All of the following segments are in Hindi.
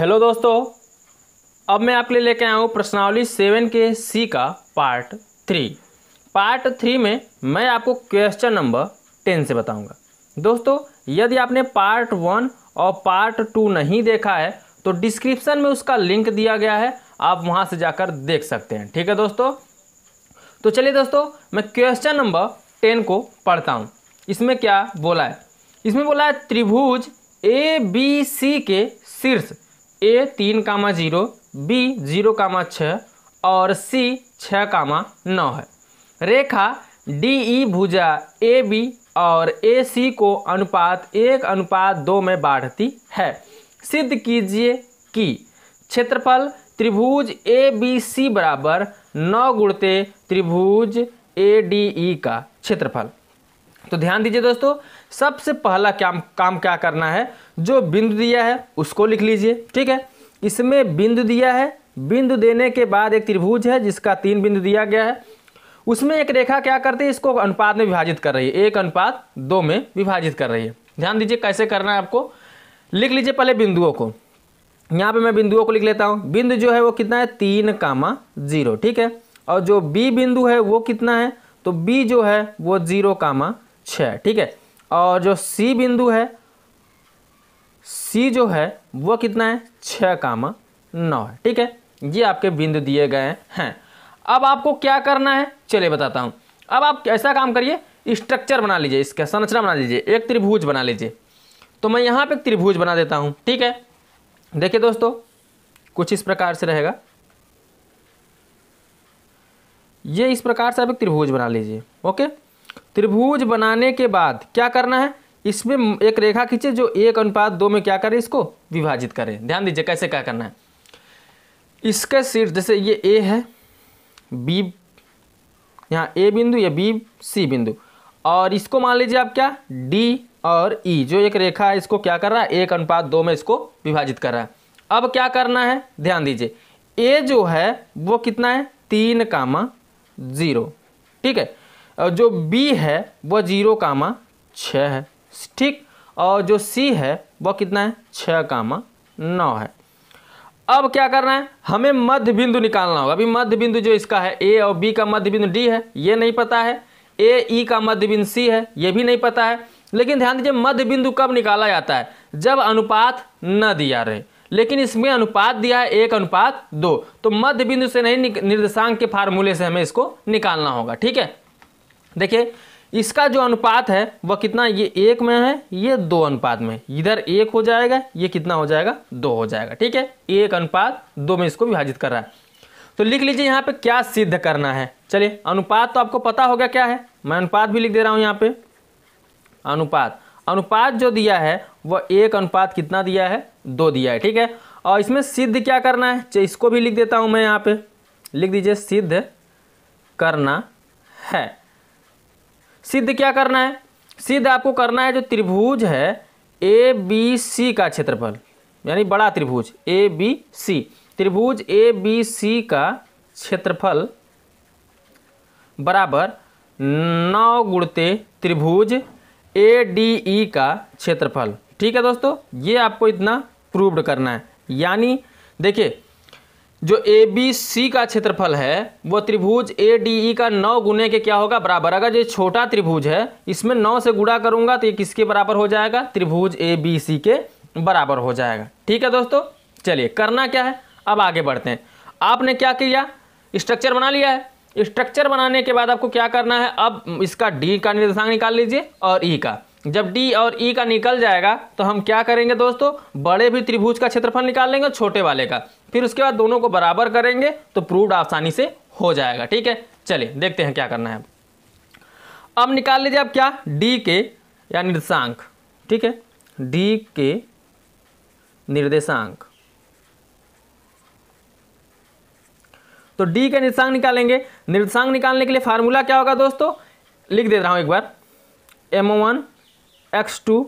हेलो दोस्तों अब मैं आपके लिए लेके आया हूँ प्रश्नावली सेवन के सी का पार्ट थ्री पार्ट थ्री में मैं आपको क्वेश्चन नंबर टेन से बताऊंगा दोस्तों यदि आपने पार्ट वन और पार्ट टू नहीं देखा है तो डिस्क्रिप्शन में उसका लिंक दिया गया है आप वहाँ से जाकर देख सकते हैं ठीक है दोस्तों तो चलिए दोस्तों मैं क्वेश्चन नंबर टेन को पढ़ता हूँ इसमें क्या बोला है इसमें बोला है त्रिभुज ए बी सी के शीर्ष ए तीन comma zero B zero comma छ और सी छः कामा नौ है रेखा डी ई e भुजा ए बी और ए सी को अनुपात एक अनुपात दो में बाढ़ती है सिद्ध कीजिए कि की। क्षेत्रफल त्रिभुज ए बी सी बराबर नौ गुणते त्रिभुज ए डी ई का क्षेत्रफल तो ध्यान दीजिए दोस्तों सबसे पहला क्या काम क्या करना है जो बिंदु दिया है उसको लिख लीजिए ठीक है इसमें बिंदु दिया है बिंदु देने के बाद एक त्रिभुज है जिसका तीन बिंदु दिया गया है उसमें एक रेखा क्या करती है इसको अनुपात में विभाजित कर रही है एक अनुपात दो में विभाजित कर रही है ध्यान दीजिए कैसे करना है आपको लिख लीजिए पहले बिंदुओं को यहाँ पे मैं बिंदुओं को लिख लेता हूँ बिंदु जो है वो कितना है तीन कामा जीरो ठीक है और जो बी बिंदु है वो कितना है तो बी जो है वो जीरो कामा छः ठीक है और जो सी बिंदु है सी जो है वो कितना है छः कामा नौ है ठीक है ये आपके बिंदु दिए गए हैं अब आपको क्या करना है चलिए बताता हूँ अब आप ऐसा काम करिए स्ट्रक्चर बना लीजिए इसका संरचना बना लीजिए एक त्रिभुज बना लीजिए तो मैं यहाँ पे एक त्रिभुज बना देता हूँ ठीक है देखिए दोस्तों कुछ इस प्रकार से रहेगा ये इस प्रकार से आप एक त्रिभुज बना लीजिए ओके त्रिभुज बनाने के बाद क्या करना है इसमें एक रेखा खींचे जो एक अनुपात दो में क्या करे इसको विभाजित करें ध्यान दीजिए कैसे क्या करना है इसका शीर्ष जैसे ये ए है बी यहाँ ए बिंदु या बी सी बिंदु और इसको मान लीजिए आप क्या डी और ई e, जो एक रेखा है इसको क्या कर रहा है एक अनुपात दो में इसको विभाजित कर रहा है अब क्या करना है ध्यान दीजिए ए जो है वो कितना है तीन कामा जीरो ठीक है जो बी है वह जीरो कामा छ है ठीक और जो सी है वह कितना है छः कामा नौ है अब क्या करना है हमें मध्य बिंदु निकालना होगा अभी मध्य बिंदु जो इसका है ए और बी का मध्य बिंदु डी है ये नहीं पता है ए ई e का मध्य बिंदु सी है ये भी नहीं पता है लेकिन ध्यान दीजिए मध्य बिंदु कब निकाला जाता है जब अनुपात न दिया रहे लेकिन इसमें अनुपात दिया है एक अनुपात दो तो मध्य बिंदु से नहीं निर्देशांक के फार्मूले से हमें इसको निकालना होगा ठीक है देखिए इसका जो अनुपात है वह कितना ये एक में है ये दो अनुपात में इधर एक हो जाएगा ये कितना हो जाएगा दो हो जाएगा ठीक है एक अनुपात दो में इसको विभाजित कर रहा है तो लिख लीजिए यहाँ पे क्या सिद्ध करना है चलिए अनुपात तो आपको पता होगा क्या है मैं अनुपात भी लिख दे रहा हूँ यहाँ पे अनुपात अनुपात जो दिया है वह एक अनुपात कितना दिया है दो दिया है ठीक है और इसमें सिद्ध क्या करना है इसको भी लिख देता हूँ मैं यहाँ पे लिख दीजिए सिद्ध करना है सिद्ध क्या करना है सिद्ध आपको करना है जो त्रिभुज है ए बी सी का क्षेत्रफल यानी बड़ा त्रिभुज ए बी सी त्रिभुज ए बी सी का क्षेत्रफल बराबर नौ गुणते त्रिभुज ए डी ई का क्षेत्रफल ठीक है दोस्तों ये आपको इतना प्रूव्ड करना है यानी देखिए जो ए बी सी का क्षेत्रफल है वो त्रिभुज ए डी ई का नौ गुने के क्या होगा बराबर अगर ये छोटा त्रिभुज है इसमें नौ से गुणा करूंगा तो ये किसके बराबर हो जाएगा त्रिभुज ए बी सी के बराबर हो जाएगा ठीक है दोस्तों चलिए करना क्या है अब आगे बढ़ते हैं आपने क्या किया स्ट्रक्चर बना लिया है स्ट्रक्चर बनाने के बाद आपको क्या करना है अब इसका डी का निर्देशांक निकाल लीजिए और ई e का जब डी और ई e का निकल जाएगा तो हम क्या करेंगे दोस्तों बड़े भी त्रिभुज का क्षेत्रफल निकाल लेंगे छोटे वाले का फिर उसके बाद दोनों को बराबर करेंगे तो प्रूव्ड आसानी से हो जाएगा ठीक है चलिए देखते हैं क्या करना है अब निकाल लीजिए आप क्या डी के या निर्देशांक ठीक है डी के निर्देशांक तो डी के निर्देशांक निकालेंगे निर्देशांक निकालने के लिए फार्मूला क्या होगा दोस्तों लिख दे रहा हूं एक बार M one X two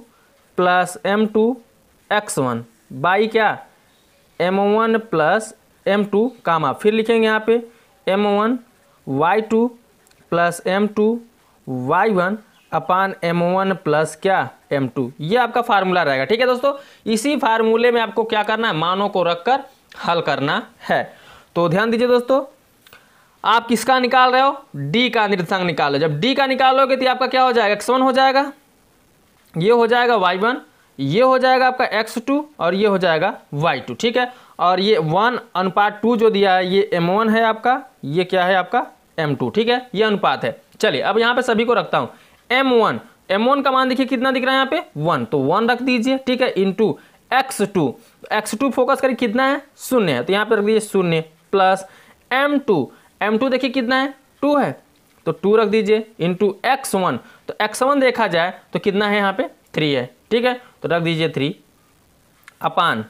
plus M two X one by क्या M one plus M two comma फिर लिखेंगे यहाँ पे M one Y two plus M two Y one upon M one plus क्या एम टू ये आपका फार्मूला रहेगा ठीक है दोस्तों इसी फार्मूले में आपको क्या करना है मानों को रखकर हल करना है तो ध्यान दीजिए दोस्तों आप किसका निकाल रहे हो डी का निर्देशांक निकालो जब डी का निकालोगे तो आपका क्या हो जाएगा एक्स वन हो जाएगा ये हो जाएगा वाई वन ये हो जाएगा आपका एक्स टू और ये हो जाएगा वाई टू ठीक है और ये वन अनुपात टू जो दिया है ये एम वन है आपका ये क्या है आपका एम टू ठीक है ये अनुपात है चलिए अब यहाँ पे सभी को रखता हूँ एम वन एम वन का मान देखिए कितना दिख रहा है यहाँ पे वन तो वन रख दीजिए ठीक है into X two X two focus करिए कितना है शून्य है तो यहाँ पे रख दीजिए शून्य plus M two M two देखिए कितना है टू है तो टू रख दीजिए टू एक्स वन तो एक्स वन देखा जाए तो कितना है यहाँ पे थ्री है ठीक है तो रख दीजिए three upon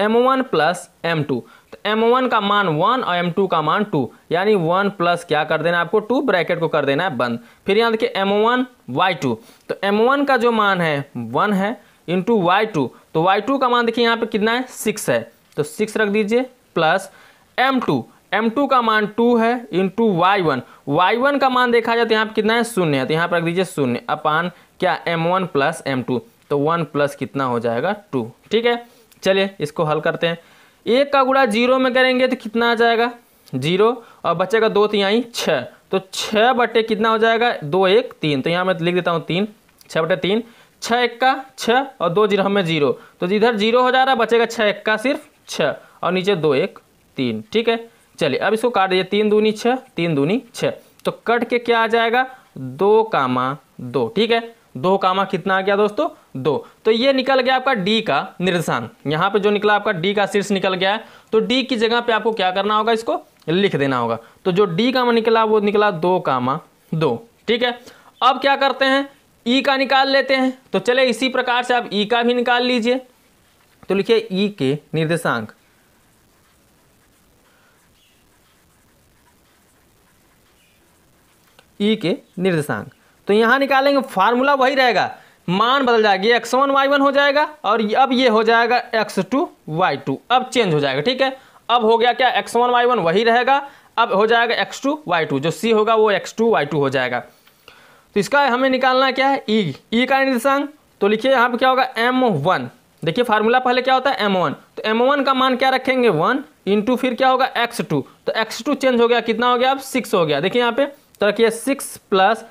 M one plus M two तो एम वन का मान वन और एम टू का मान टू यानी वन प्लस क्या कर देना आपको टू ब्रैकेट को कर देना है बंद फिर यहाँ देखिए एम वन वाई टू तो एम वन का जो मान है वन है इंटू वाई टू तो वाई टू का मान देखिए यहाँ पे कितना है सिक्स है तो सिक्स रख दीजिए प्लस एम टू M2 का मान टू है into Y one Y one का मान देखा जाए तो यहाँ पर कितना है शून्य है तो यहाँ पर रख दीजिए शून्य अपान क्या M one plus M two तो वन प्लस कितना हो जाएगा टू ठीक है चलिए इसको हल करते हैं एक का गुड़ा जीरो में करेंगे तो कितना आ जाएगा जीरो और बच्चे का दो तीन तिहाई छः तो छः तो बटे कितना हो जाएगा दो एक तीन तो यहाँ मैं लिख देता हूँ तीन छः बटे तीन छः एक का छः और दो जीरो हमें जीरो तो इधर जीरो हो जा रहा है बचेगा छः एक का सिर्फ छः और नीचे दो एक तीन ठीक है चलिए अब इसको काट दीजिए तीन दूनी छः तीन दूनी छः तो कट के क्या आ जाएगा दो कामा दो ठीक है दो कामा कितना आ गया दोस्तों दो तो ये निकल गया आपका डी का निर्देशांक यहाँ पे जो निकला आपका डी का शीर्ष निकल गया है तो डी की जगह पे आपको क्या करना होगा इसको लिख देना होगा तो जो डी कामा निकला वो निकला दो कामा दो ठीक है अब क्या करते हैं ई का निकाल लेते हैं तो चले इसी प्रकार से आप ई का भी निकाल लीजिए तो लिखिए ई के निर्देशांक ई e के निर्देशांक तो यहाँ निकालेंगे फार्मूला वही रहेगा मान बदल जाएगी एक्स वन वाई वन हो जाएगा और अब ये हो जाएगा एक्स टू वाई टू अब चेंज हो जाएगा ठीक है अब हो गया क्या एक्स वन वाई वन वही रहेगा अब हो जाएगा एक्स टू वाई टू जो सी होगा वो एक्स टू वाई टू हो जाएगा तो इसका हमें निकालना क्या है ई e। ई e का निर्देशांक तो लिखिए यहाँ पर क्या होगा एम वन देखिए फार्मूला पहले क्या होता है एम वन तो एम वन का मान क्या रखेंगे वन इंटू फिर क्या होगा एक्स टू तो एक्स टू चेंज हो गया कितना हो गया अब सिक्स हो गया देखिए यहाँ पे तो रखिए सिक्स प्लस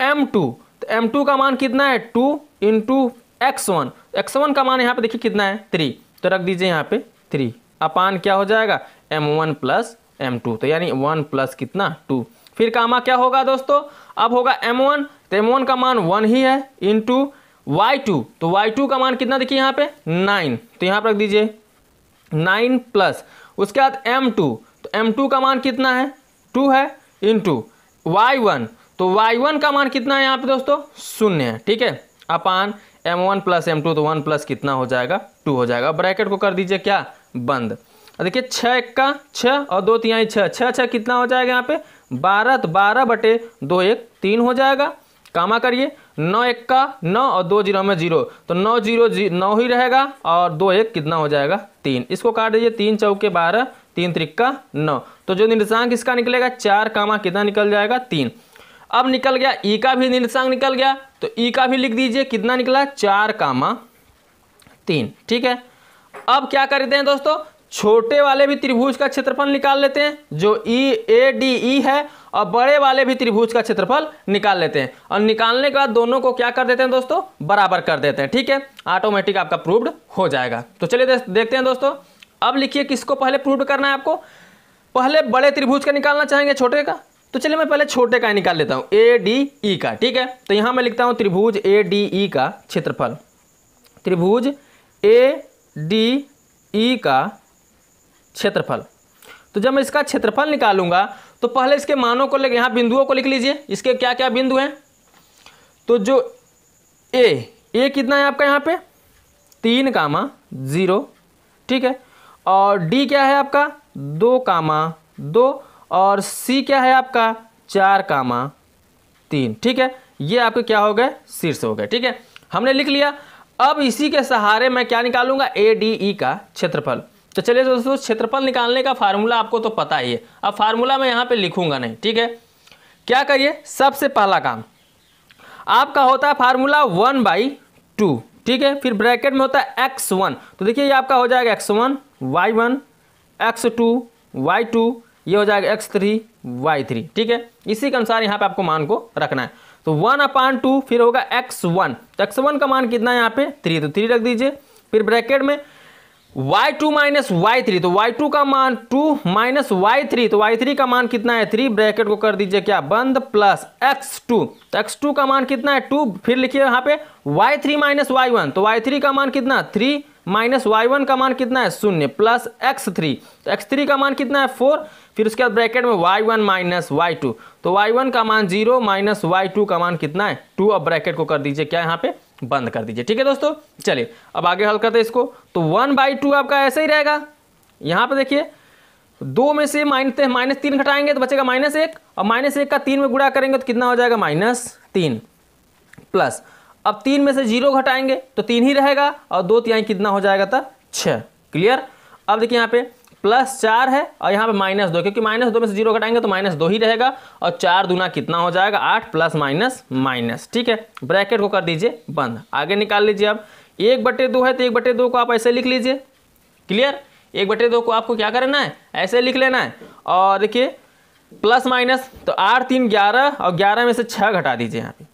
एम टू तो एम टू का मान कितना है two into X one X one का मान यहाँ पे देखिए कितना है थ्री तो रख दीजिए यहाँ पे थ्री अपान क्या हो जाएगा M one plus M two तो यानी वन प्लस कितना टू फिर कामा क्या होगा दोस्तों अब होगा एम वन तो एम वन का मान वन ही है इंटू वाई टू तो वाई टू का मान कितना देखिए यहाँ पे नाइन तो यहाँ पर रख दीजिए नाइन प्लस उसके बाद एम टू तो एम टू का मान कितना है टू है इंटू वाई वन तो वाई वन का मान कितना है यहाँ पे दोस्तों शून्य है ठीक है upon M one plus M तो वन प्लस कितना हो जाएगा टू हो जाएगा ब्रैकेट को कर दीजिए क्या बंद देखिए छः इक्का छः और दो तिहाई छः छः छः कितना हो जाएगा यहाँ पे बारह तो बारह बटे दो एक तीन हो जाएगा कामा करिए नौ इक्का नौ और दो जीरो में जीरो तो नौ जीरो जी नौ ही रहेगा और दो एक कितना हो जाएगा तीन इसको काट दीजिए तीन चौके बारह तीन त्रिक्का नौ तो जो निर्देशांक इसका निकलेगा चार कामा कितना निकल जाएगा तीन अब निकल गया ई का भी निर्देशांक निकल गया तो ई का भी लिख दीजिए कितना निकला चार कामा तीन ठीक है अब क्या करते हैं दोस्तों छोटे वाले भी त्रिभुज का क्षेत्रफल निकाल लेते हैं जो ई ए डी ई है और बड़े वाले भी त्रिभुज का क्षेत्रफल निकाल लेते हैं और निकालने के बाद दोनों को क्या कर देते हैं दोस्तों बराबर कर देते हैं ठीक है ऑटोमेटिक आपका प्रूव्ड हो जाएगा तो चलिए देखते हैं दोस्तों अब लिखिए किसको पहले प्रूव करना है आपको पहले बड़े त्रिभुज का निकालना चाहेंगे छोटे का तो चलिए मैं पहले छोटे का निकाल लेता हूँ ए डी ई का ठीक है तो यहाँ मैं लिखता हूँ त्रिभुज ए डी ई का क्षेत्रफल त्रिभुज ए डी ई का क्षेत्रफल तो जब मैं इसका क्षेत्रफल निकालूंगा तो पहले इसके मानों को लेकर यहाँ बिंदुओं को लिख लीजिए इसके क्या क्या बिंदु हैं तो जो ए ए कितना है आपका यहाँ पे तीन कामा ज़ीरो ठीक है और डी क्या है आपका दो कामा दो और सी क्या है आपका चार कामा तीन ठीक है ये आपके क्या हो गए शीर्ष हो गए ठीक है हमने लिख लिया अब इसी के सहारे मैं क्या निकालूंगा ए डी ई का क्षेत्रफल तो चलिए दोस्तों क्षेत्रफल निकालने का फार्मूला आपको तो पता ही है अब फार्मूला मैं यहाँ पे लिखूंगा नहीं ठीक है क्या करिए सबसे पहला काम आपका होता है फार्मूला वन बाई टू ठीक है फिर ब्रैकेट में होता है एक्स वन तो देखिए ये आपका हो जाएगा X one Y one X two Y two ये हो जाएगा एक्स थ्री वाई थ्री ठीक है इसी के अनुसार यहाँ पे आपको मान को रखना है तो वन अपान टू फिर होगा एक्स वन तो एक्स वन का मान कितना है यहाँ पे थ्री तो थ्री रख दीजिए फिर ब्रैकेट में Y two minus Y three तो वाई टू का मान टू माइनस वाई थ्री तो वाई थ्री का मान कितना है थ्री ब्रैकेट को कर दीजिए क्या बंद प्लस एक्स टू तो एक्स टू का मान कितना है टू फिर लिखिए यहाँ पे Y three minus Y one तो वाई थ्री का मान कितना थ्री माइनस वाई वन का मान कितना है शून्य प्लस एक्स थ्री तो एक्स थ्री का मान कितना है फोर फिर उसके बाद ब्रैकेट में Y one minus Y two तो वाई वन का मान जीरो माइनस वाई टू का मान कितना है टू अब ब्रैकेट को कर दीजिए क्या यहाँ पे बंद कर दीजिए ठीक है दोस्तों चलिए अब आगे हल करते हैं इसको तो वन बाई टू आपका ऐसे ही रहेगा यहाँ पर देखिए दो में से माइनस माइनस तीन घटाएंगे तो बचेगा माइनस एक और माइनस एक का तीन में गुड़ा करेंगे तो कितना हो जाएगा माइनस तीन प्लस अब तीन में से जीरो घटाएंगे तो तीन ही रहेगा और दो तिहाई कितना हो जाएगा था छः क्लियर अब देखिए यहाँ पे प्लस चार है और यहाँ पे माइनस दो क्योंकि माइनस दो में से जीरो घटाएंगे तो माइनस दो ही रहेगा और चार दुना कितना हो जाएगा आठ प्लस माइनस माइनस ठीक है ब्रैकेट को कर दीजिए बंद आगे निकाल लीजिए अब एक बटे दो है तो एक बटे दो को आप ऐसे लिख लीजिए क्लियर एक बटे दो को आपको क्या करना है ऐसे लिख लेना है और देखिए प्लस माइनस तो आठ तीन ग्यारह और ग्यारह में से छः घटा दीजिए यहाँ पे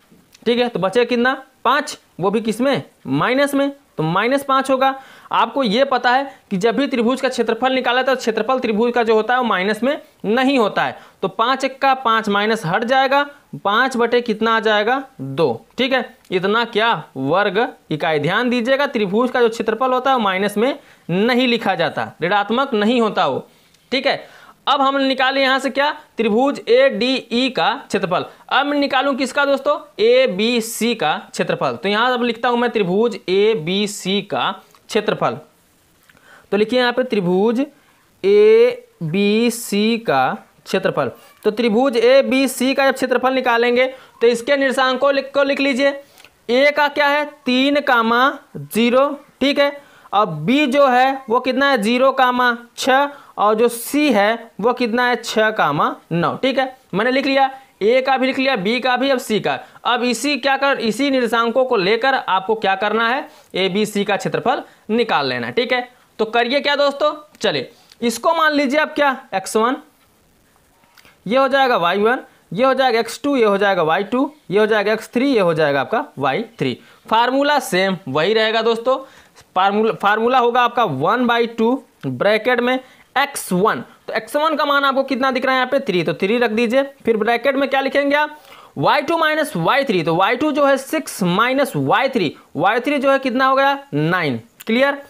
ठीक है तो बचे कितना पाँच वो भी किस में माइनस में तो माइनस पाँच होगा आपको ये पता है कि जब भी त्रिभुज का क्षेत्रफल निकाला था तो क्षेत्रफल त्रिभुज का जो होता है वो माइनस में नहीं होता है तो पाँच एक का पाँच माइनस हट जाएगा पाँच बटे कितना आ जाएगा दो ठीक है इतना क्या वर्ग इकाई ध्यान दीजिएगा त्रिभुज का जो क्षेत्रफल होता है वो माइनस में नहीं लिखा जाता ऋणात्मक नहीं होता वो ठीक है अब हम निकाले यहां से क्या त्रिभुज ए डी ई का क्षेत्रफल अब मैं निकालूं किसका दोस्तों ए बी सी का क्षेत्रफल तो यहां अब लिखता हूं मैं त्रिभुज ए बी सी का क्षेत्रफल तो लिखिए यहां पे त्रिभुज ए बी सी का क्षेत्रफल तो त्रिभुज ए बी सी का जब क्षेत्रफल निकालेंगे तो इसके निर्देशांकों को लिख लीजिए ए का क्या है तीन कामा जीरो ठीक है अब बी जो है वो कितना है जीरो कामा छ और जो सी है वो कितना है छ कामा नौ ठीक है मैंने लिख लिया ए का भी लिख लिया बी का भी अब सी का अब इसी क्या कर इसी निर्देशांकों को लेकर आपको क्या करना है ए बी सी का क्षेत्रफल निकाल लेना ठीक है तो करिए क्या दोस्तों चलिए इसको मान लीजिए आप क्या एक्स वन ये हो जाएगा वाई वन ये हो जाएगा एक्स टू ये हो जाएगा वाई टू ये हो जाएगा एक्स थ्री ये हो जाएगा आपका वाई थ्री फार्मूला सेम वही रहेगा दोस्तों फार्मूला फार्मूला होगा आपका वन बाई टू ब्रैकेट में एक्स वन तो एक्स वन का मान आपको कितना दिख रहा है यहाँ पे थ्री तो थ्री रख दीजिए फिर ब्रैकेट में क्या लिखेंगे आप Y two minus Y three तो वाई टू जो है six minus Y three Y three जो है कितना हो गया नाइन क्लियर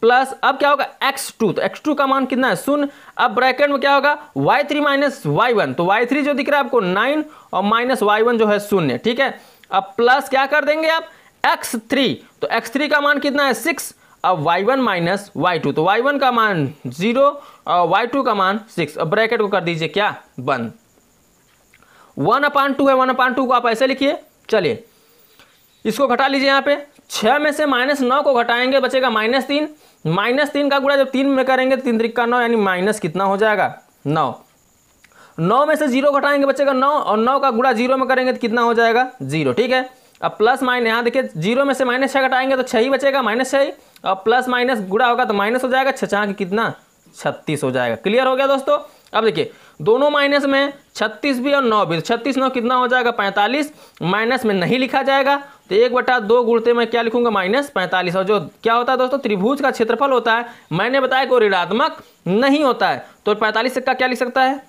प्लस अब क्या होगा एक्स टू तो एक्स टू का मान कितना है सुन अब ब्रैकेट में क्या होगा Y three minus Y one तो वाई थ्री जो दिख रहा है आपको नाइन और माइनस वाई वन जो है शून्य ठीक है अब प्लस क्या कर देंगे आप एक्स थ्री तो एक्स थ्री का मान कितना है सिक्स अब Y one minus Y two तो वाई वन का मान जीरो और वाई टू का मान सिक्स अब ब्रैकेट को कर दीजिए क्या बंद वन अपान टू है वन अपान टू को आप ऐसे लिखिए चलिए इसको घटा लीजिए यहाँ पे छः में से माइनस नौ को घटाएंगे बचेगा माइनस तीन माइनस तीन का गुड़ा जब तीन में करेंगे तो तीन त्रिक्का नौ यानी माइनस कितना हो जाएगा नौ नौ में से जीरो घटाएंगे बचेगा नौ और नौ का गुड़ा जीरो में करेंगे तो कितना हो जाएगा जीरो ठीक है अब प्लस माइनस यहाँ देखिए जीरो में से माइनस छः घटाएंगे तो छः ही बचेगा माइनस छः और प्लस माइनस गुड़ा होगा तो माइनस हो जाएगा छः की कितना छत्तीस हो जाएगा क्लियर हो गया दोस्तों अब देखिए दोनों माइनस में छत्तीस भी और नौ भी तो छत्तीस नौ कितना हो जाएगा पैंतालीस माइनस में नहीं लिखा जाएगा तो एक बटा दो गुड़ते मैं क्या लिखूंगा माइनस पैंतालीस और जो क्या होता है दोस्तों त्रिभुज का क्षेत्रफल होता है मैंने बताया कि वो ऋणात्मक नहीं होता है तो पैंतालीस इक्का क्या लिख सकता है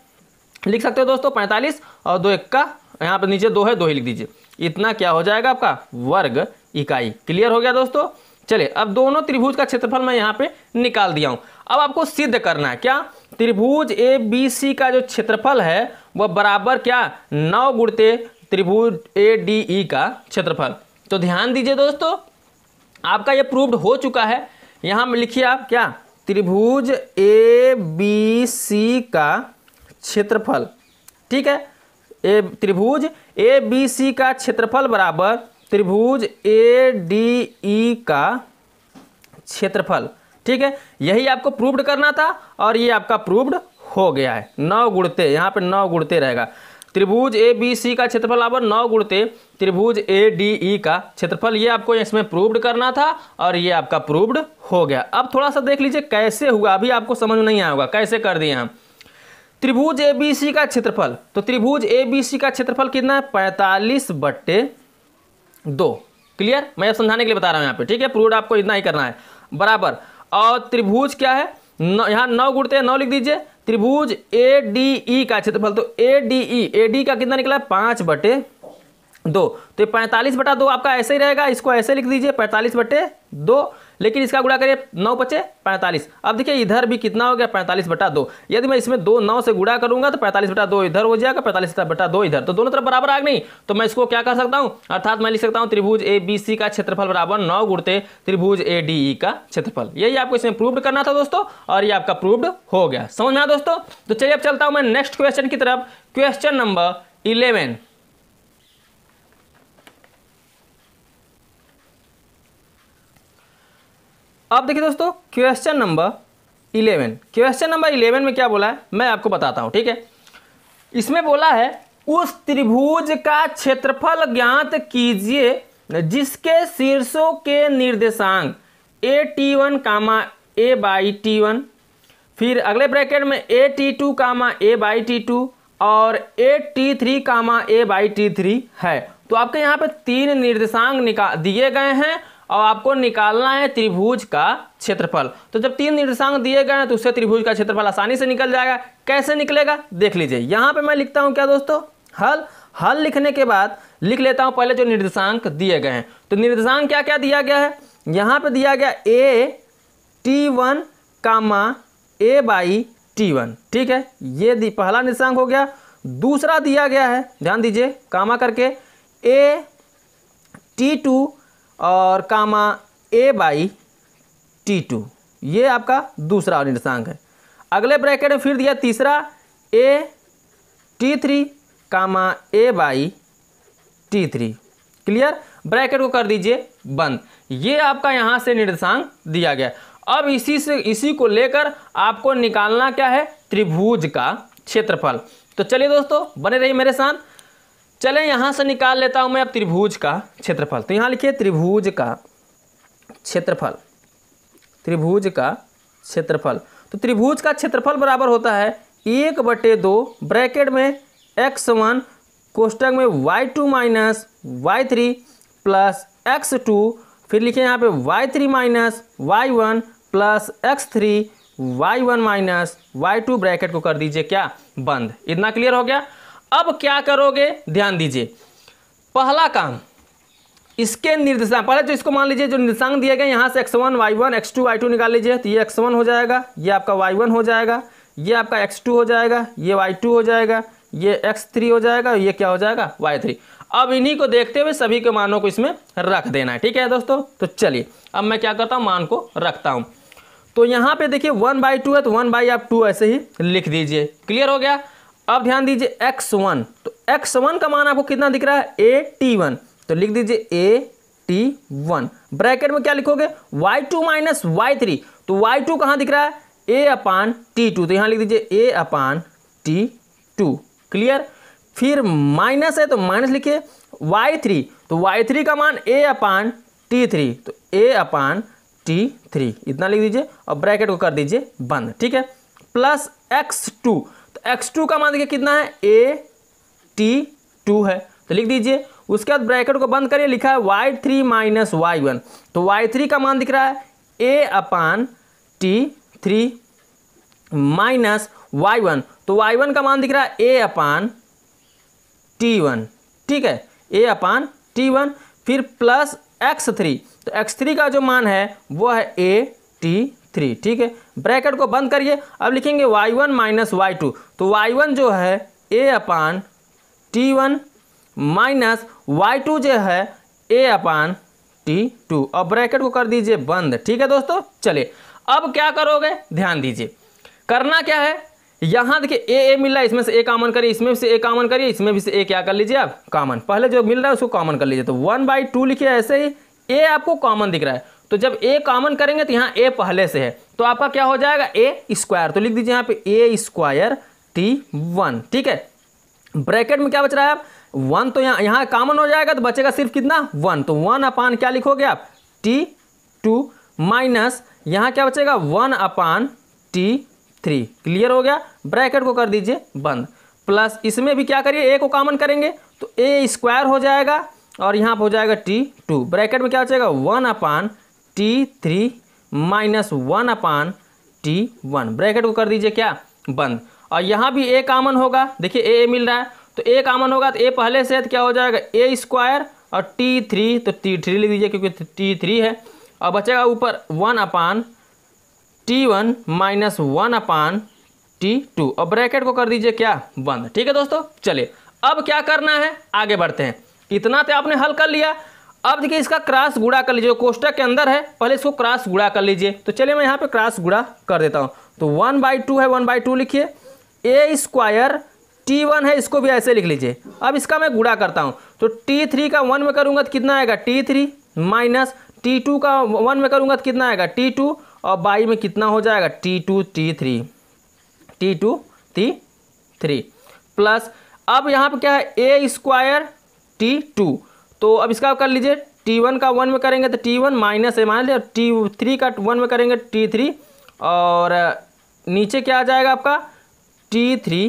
लिख सकते हो दोस्तों पैंतालीस और दो इक्का यहाँ पर नीचे दो है दो ही लिख दीजिए इतना क्या हो जाएगा आपका वर्ग इकाई क्लियर हो गया दोस्तों चलिए अब दोनों त्रिभुज का क्षेत्रफल मैं यहाँ पे निकाल दिया हूँ अब आपको सिद्ध करना है क्या त्रिभुज ए बी सी का जो क्षेत्रफल है वह बराबर क्या नौ गुड़ते त्रिभुज ए डी ई का क्षेत्रफल तो ध्यान दीजिए दोस्तों आपका यह प्रूव्ड हो चुका है यहाँ में लिखिए आप क्या त्रिभुज ए बी सी का क्षेत्रफल ठीक है ए त्रिभुज ए बी सी का क्षेत्रफल बराबर त्रिभुज ए डी ई का क्षेत्रफल ठीक है यही आपको प्रूव्ड करना था और ये आपका प्रूव्ड हो गया है नौ गुड़ते यहाँ पे नौ गुड़ते रहेगा त्रिभुज ए बी सी का क्षेत्रफल बराबर नौ गुड़ते त्रिभुज ए डी ई का क्षेत्रफल ये आपको इसमें प्रूव्ड करना था और ये आपका प्रूव्ड हो गया अब थोड़ा सा देख लीजिए कैसे हुआ अभी आपको समझ नहीं आया होगा कैसे कर दिए हम त्रिभुज एबीसी का क्षेत्रफल तो त्रिभुज एबीसी का क्षेत्रफल कितना है पैंतालीस बट्टे दो क्लियर मैं समझाने के लिए बता रहा हूं यहां पे ठीक है प्रूड आपको इतना ही करना है बराबर और त्रिभुज क्या है न, नौ गुड़ते हैं नौ लिख दीजिए त्रिभुज ए डी ई का क्षेत्रफल तो A D E A D का कितना निकला पांच बटे दो तो ये पैंतालीस बटा दो आपका ऐसे ही रहेगा इसको ऐसे लिख दीजिए पैंतालीस बटे दो लेकिन इसका गुणा करिए नौ पच्चे पैंतालीस अब देखिए इधर भी कितना हो गया पैंतालीस बटा दो यदि मैं इसमें दो नौ से गुणा करूंगा तो पैंतालीस बटा दो इधर हो जाएगा पैंतालीस बटा दो इधर तो दोनों तरफ बराबर आग नहीं तो मैं इसको क्या कर सकता हूँ अर्थात मैं लिख सकता हूँ त्रिभुज ए बी सी का क्षेत्रफल बराबर नौ गुड़ते त्रिभुज ए डी ई का क्षेत्रफल यही आपको इसमें प्रूव करना था दोस्तों और ये आपका प्रूवड हो गया समझ में आया दोस्तों तो चलिए अब चलता हूँ मैं नेक्स्ट क्वेश्चन की तरफ क्वेश्चन नंबर इलेवन अब देखिए दोस्तों question number eleven question number eleven में क्या बोला है मैं आपको बताता हूँ ठीक है इसमें बोला है उस त्रिभुज का क्षेत्रफल ज्ञात कीजिए जिसके शीर्षों के निर्देशांक A T one comma A by T one फिर अगले ब्रैकेट में A T two comma A by T two और A T three comma A by T three है तो आपके यहाँ पे तीन निर्देशांक निकाल दिए गए हैं अब आपको निकालना है त्रिभुज का क्षेत्रफल तो जब तीन निर्देशांक दिए गए हैं तो उससे त्रिभुज का क्षेत्रफल आसानी से निकल जाएगा कैसे निकलेगा देख लीजिए यहाँ पे मैं लिखता हूँ क्या दोस्तों हल हल लिखने के बाद लिख लेता हूँ पहले जो निर्देशांक दिए गए हैं तो निर्देशांक क्या क्या दिया गया है यहाँ पर दिया गया A T one comma A by T one ठीक है ये पहला निर्देशांक हो गया दूसरा दिया गया है ध्यान दीजिए कामा करके ए टी टू और comma A by T two ये आपका दूसरा निर्देशांक है अगले ब्रैकेट में फिर दिया तीसरा A T three comma A by T three clear bracket को कर दीजिए बंद ये आपका यहाँ से निर्देशांक दिया गया अब इसी से इसी को लेकर आपको निकालना क्या है त्रिभुज का क्षेत्रफल तो चलिए दोस्तों बने रहिए मेरे साथ चले यहाँ से निकाल लेता हूँ मैं अब त्रिभुज का क्षेत्रफल तो यहाँ लिखिए त्रिभुज का क्षेत्रफल त्रिभुज का क्षेत्रफल तो त्रिभुज का क्षेत्रफल बराबर होता है एक बटे दो ब्रैकेट में एक्स वन कोष्टक में Y two minus Y three plus x two फिर लिखे यहाँ पे Y three minus Y one plus X three Y one minus Y two bracket को कर दीजिए क्या बंद इतना क्लियर हो गया अब क्या करोगे ध्यान दीजिए पहला काम इसके निर्देशांक पहले जो तो इसको मान लीजिए जो निर्देशांक दिए गए यहाँ से X one Y one X two Y two निकाल लीजिए तो ये एक्स वन हो जाएगा ये आपका वाई वन हो जाएगा ये आपका एक्स टू हो जाएगा ये वाई टू हो जाएगा ये एक्स थ्री हो जाएगा ये क्या हो जाएगा वाई थ्री अब इन्हीं को देखते हुए सभी के मानों को इसमें रख देना है ठीक है दोस्तों तो चलिए अब मैं क्या करता हूँ मान को रखता हूँ तो यहाँ पे देखिए वन बाई टू है तो वन बाई आप टू ऐसे ही लिख दीजिए क्लियर हो गया अब ध्यान दीजिए एक्स वन तो एक्स वन का मान आपको कितना दिख रहा है ए टी वन तो लिख दीजिए ए टी वन ब्रैकेट में क्या लिखोगे Y two minus Y three तो वाई टू कहाँ दिख रहा है ए अपान टी टू तो यहाँ लिख दीजिए A upon T two clear फिर माइनस है तो माइनस लिखिए वाई थ्री तो वाई थ्री का मान ए अपान टी थ्री तो ए अपान टी थ्री इतना लिख दीजिए और ब्रैकेट को कर दीजिए बंद ठीक है plus x two X two का मान देखिए कितना है ए टी टू है तो लिख दीजिए उसके बाद ब्रैकेट को बंद करिए लिखा है Y three minus Y one तो वाई थ्री का मान दिख रहा है A upon T three minus Y one तो वाई वन का मान दिख रहा है ए अपान टी वन ठीक है ए अपान टी वन फिर प्लस एक्स थ्री तो एक्स थ्री का जो मान है वो है ए टी थ्री ठीक है ब्रैकेट को बंद करिए अब लिखेंगे Y one minus Y two तो वाई वन जो है A upon T one minus Y two जो है ए अपान टी टू और ब्रैकेट को कर दीजिए बंद ठीक है दोस्तों चलिए अब क्या करोगे ध्यान दीजिए करना क्या है यहाँ देखिए ए ए मिल रहा है इसमें से ए कॉमन करिए इसमें से ए कॉमन करिए इसमें भी से ए क्या कर लीजिए आप कॉमन पहले जो मिल रहा है उसको कॉमन कर लीजिए तो वन बाई टू लिखिए ऐसे ही ए आपको कॉमन दिख रहा है तो जब ए कॉमन करेंगे तो यहाँ ए पहले से है तो आपका क्या हो जाएगा ए स्क्वायर तो लिख दीजिए यहाँ पे ए स्क्वायर टी वन ठीक है ब्रैकेट में क्या बच रहा है आप वन तो यहाँ यहाँ कॉमन हो जाएगा तो बचेगा सिर्फ कितना वन तो वन अपान क्या लिखोगे आप टी टू माइनस यहाँ क्या बचेगा one upon T three clear हो गया ब्रैकेट को कर दीजिए बंद प्लस इसमें भी क्या करिए ए को कॉमन करेंगे तो ए स्क्वायर हो जाएगा और यहाँ पर हो जाएगा टी टू ब्रैकेट में क्या बचेगा one upon T three minus one upon T one bracket को कर दीजिए क्या बंद और यहाँ भी ए कामन होगा देखिए ए ए मिल रहा है तो ए कामन होगा तो ए पहले से तो क्या हो जाएगा ए स्क्वायर और टी थ्री तो टी थ्री लिख दीजिए क्योंकि टी थ्री है और बचेगा ऊपर one upon T one minus one upon T two और ब्रैकेट को कर दीजिए क्या बंद ठीक है दोस्तों चलिए अब क्या करना है आगे बढ़ते हैं इतना तो आपने हल कर लिया अब देखिए इसका क्रॉस गुड़ा कर लीजिए कोष्टक के अंदर है पहले इसको क्रास गुड़ा कर लीजिए तो चलिए मैं यहाँ पे क्रास गुड़ा कर देता हूँ तो वन बाई टू है वन बाई टू लिखिए ए स्क्वायर टी वन है इसको भी ऐसे लिख लीजिए अब इसका मैं गुड़ा करता हूँ तो टी थ्री का वन में करूँगा तो कितना आएगा T three minus T two का वन में करूँगा तो कितना आएगा टी टू और बाई में कितना हो जाएगा T two T three T two T three plus अब यहाँ पर क्या है ए स्क्वायर टी टू तो अब इसका आप कर लीजिए टी वन का वन में करेंगे तो टी वन माइनस है मान लिया टी थ्री का वन में करेंगे टी थ्री और नीचे क्या आ जाएगा आपका टी थ्री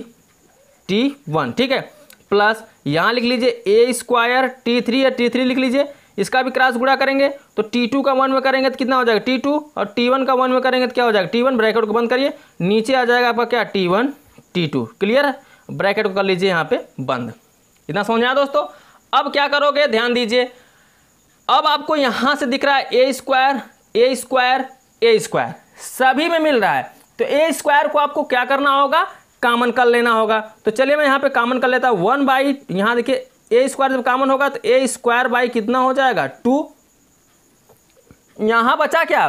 टी वन ठीक है प्लस यहाँ लिख लीजिए ए स्क्वायर टी थ्री या टी थ्री लिख लीजिए इसका भी क्रॉस गुड़ा करेंगे तो टी टू का वन में करेंगे तो कितना हो जाएगा टी टू और टी वन का वन में करेंगे तो क्या हो जाएगा टी वन ब्रैकेट को बंद करिए नीचे आ जाएगा आपका क्या T one T two clear है ब्रैकेट को कर लीजिए यहाँ पे बंद इतना समझ आया दोस्तों अब क्या करोगे ध्यान दीजिए अब आपको यहां से दिख रहा है A square A square A square सभी में मिल रहा है तो ए स्क्वायर को आपको क्या करना होगा कामन कर लेना होगा तो चलिए मैं यहां पे कामन कर लेता वन बाई यहां देखिए ए स्क्वायर जब कामन होगा तो ए स्क्वायर बाई कितना हो जाएगा टू यहां बचा क्या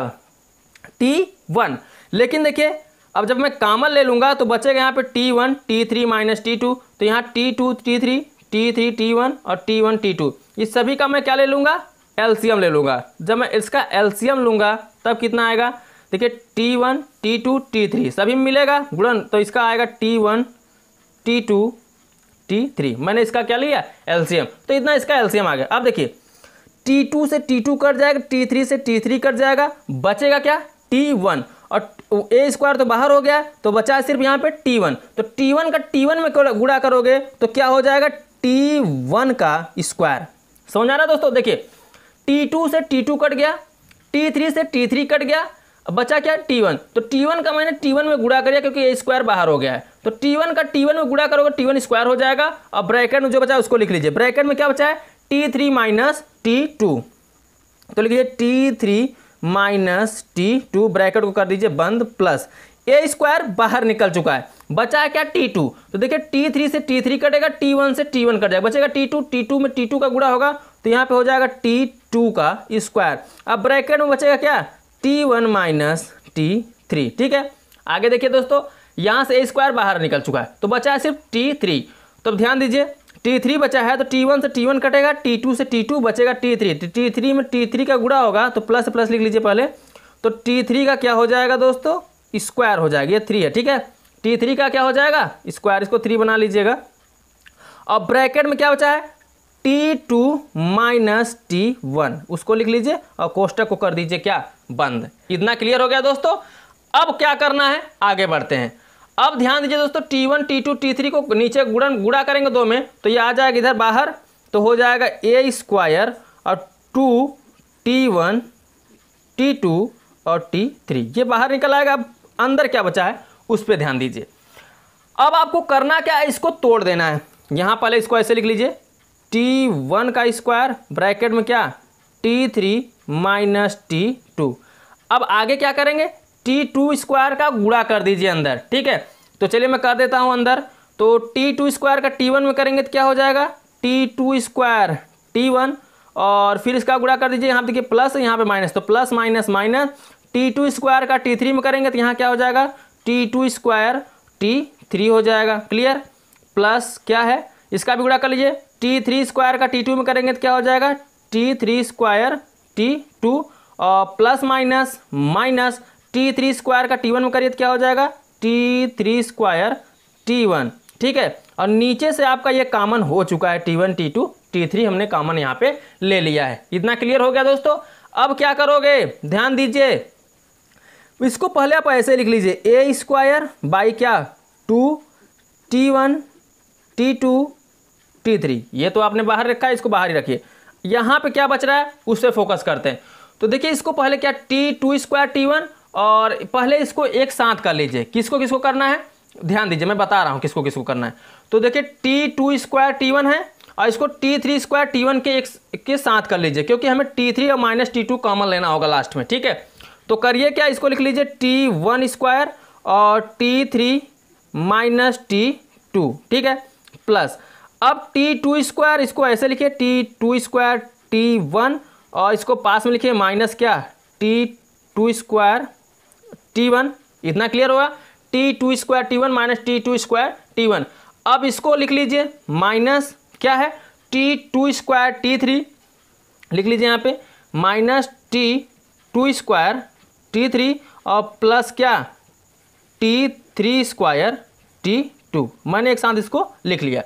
टी वन लेकिन देखिए अब जब मैं कामन ले लूंगा तो बचेगा यहां पे T one T three minus T two तो यहां T two T three T three T one और टी वन टी टू इस सभी का मैं क्या ले लूँगा एलसीएम ले लूँगा जब मैं इसका एलसीएम लूँगा तब कितना आएगा देखिए T one T two T three सभी मिलेगा गुणन तो इसका आएगा T one T two T three मैंने इसका क्या लिया एलसीएम तो इतना इसका एलसीएम आ गया अब देखिए टी टू से टी टू कट जाएगा टी थ्री से टी थ्री कट जाएगा बचेगा क्या टी वन और ए स्क्वायर तो बाहर हो गया तो बचा सिर्फ यहाँ पे टी वन तो टी वन का टी वन में गुड़ा करोगे तो क्या हो जाएगा टी वन का स्क्वायर समझ आ रहा है दोस्तों देखिए टी टू से टी टू कट गया टी थ्री से टी थ्री कट गया अब बचा क्या टी वन तो टी वन का मैंने टी वन में गुड़ा कर दिया क्योंकि ये स्क्वायर बाहर हो गया है तो टी वन का टी वन में गुड़ा करोगे टी वन स्क्वायर हो जाएगा और ब्रैकेट में जो बचा है उसको लिख लीजिए ब्रैकेट में क्या बचा है T three minus T two तो लिख लीजिए T three minus T two bracket को कर दीजिए बंद प्लस ए स्क्वायर बाहर निकल चुका है बचा है क्या टी टू तो देखिए टी थ्री से टी थ्री कटेगा टी वन से टी वन कट जाएगा बचेगा टी टू टी टू में टी टू का गुड़ा होगा तो यहाँ पे हो जाएगा टी टू का स्क्वायर अब ब्रैकेट में बचेगा क्या T one minus T three ठीक है आगे देखिए दोस्तों यहाँ से ए स्क्वायर बाहर निकल चुका है तो बचा है सिर्फ टी थ्री तो ध्यान दीजिए टी थ्री बचा है तो टी वन से टी वन कटेगा टी टू से टी टू बचेगा टी थ्री टी थ्री में टी थ्री का गुड़ा होगा तो प्लस प्लस लिख लीजिए पहले तो टी थ्री का क्या हो जाएगा दोस्तों स्क्वायर हो जाएगा ये थ्री है ठीक है टी थ्री का क्या हो जाएगा स्क्वायर इसको थ्री बना लीजिएगा अब ब्रैकेट में क्या बचा है T two minus T one उसको लिख लीजिए और कोष्टक को कर दीजिए क्या बंद इतना क्लियर हो गया दोस्तों अब क्या करना है आगे बढ़ते हैं अब ध्यान दीजिए दोस्तों T one T two T three को नीचे गुड़न गुड़ा करेंगे दो में तो ये आ जाएगा इधर बाहर तो हो जाएगा ए स्क्वायर और two T one T two और टी थ्री ये बाहर निकल आएगा अब अंदर क्या बचा है उस पर ध्यान दीजिए अब आपको करना क्या है इसको तोड़ देना है यहाँ पहले इसको ऐसे लिख लीजिए टी वन का स्क्वायर ब्रैकेट में क्या T three minus T two अब आगे क्या करेंगे टी टू स्क्वायर का गुड़ा कर दीजिए अंदर ठीक है तो चलिए मैं कर देता हूँ अंदर तो टी टू स्क्वायर का टी वन में करेंगे तो क्या हो जाएगा T two square T one और फिर इसका गुड़ा कर दीजिए यहाँ देखिए प्लस यहाँ पे माइनस तो plus minus minus T two square का टी थ्री में करेंगे तो यहाँ क्या हो जाएगा T two square T three हो जाएगा क्लियर प्लस क्या है इसका भी गुड़ा कर लीजिए टी थ्री स्क्वायर का टी टू में करेंगे तो क्या हो जाएगा T three square T two और plus minus minus T three square का टी वन में करिए तो क्या हो जाएगा T three square T one ठीक है और नीचे से आपका ये कामन हो चुका है T one T two T three हमने कामन यहाँ पे ले लिया है इतना क्लियर हो गया दोस्तों अब क्या करोगे ध्यान दीजिए इसको पहले आप ऐसे लिख लीजिए ए स्क्वायर बाई क्या two T one T two T three ये तो आपने बाहर रखा है इसको बाहर ही रखिए यहाँ पे क्या बच रहा है उस पर फोकस करते हैं तो देखिए इसको पहले क्या T two square T one और पहले इसको एक साथ कर लीजिए किसको किसको करना है ध्यान दीजिए मैं बता रहा हूँ किसको किसको करना है तो देखिए T two square T one है और इसको T three square T one के एक के साथ कर लीजिए क्योंकि हमें टी थ्री और माइनस टी टू कॉमन लेना होगा लास्ट में ठीक है तो करिए क्या इसको लिख लीजिए टी वन स्क्वायर और T three minus T two ठीक है प्लस अब टी टू स्क्वायर इसको ऐसे लिखिए T two square T one और इसको पास में लिखिए माइनस क्या T two square T one इतना क्लियर होगा T two square T one minus T two square T one अब इसको लिख लीजिए माइनस क्या है T two square T three लिख लीजिए यहाँ पे minus T two square T three और प्लस क्या T three square T two मैंने एक साथ इसको लिख लिया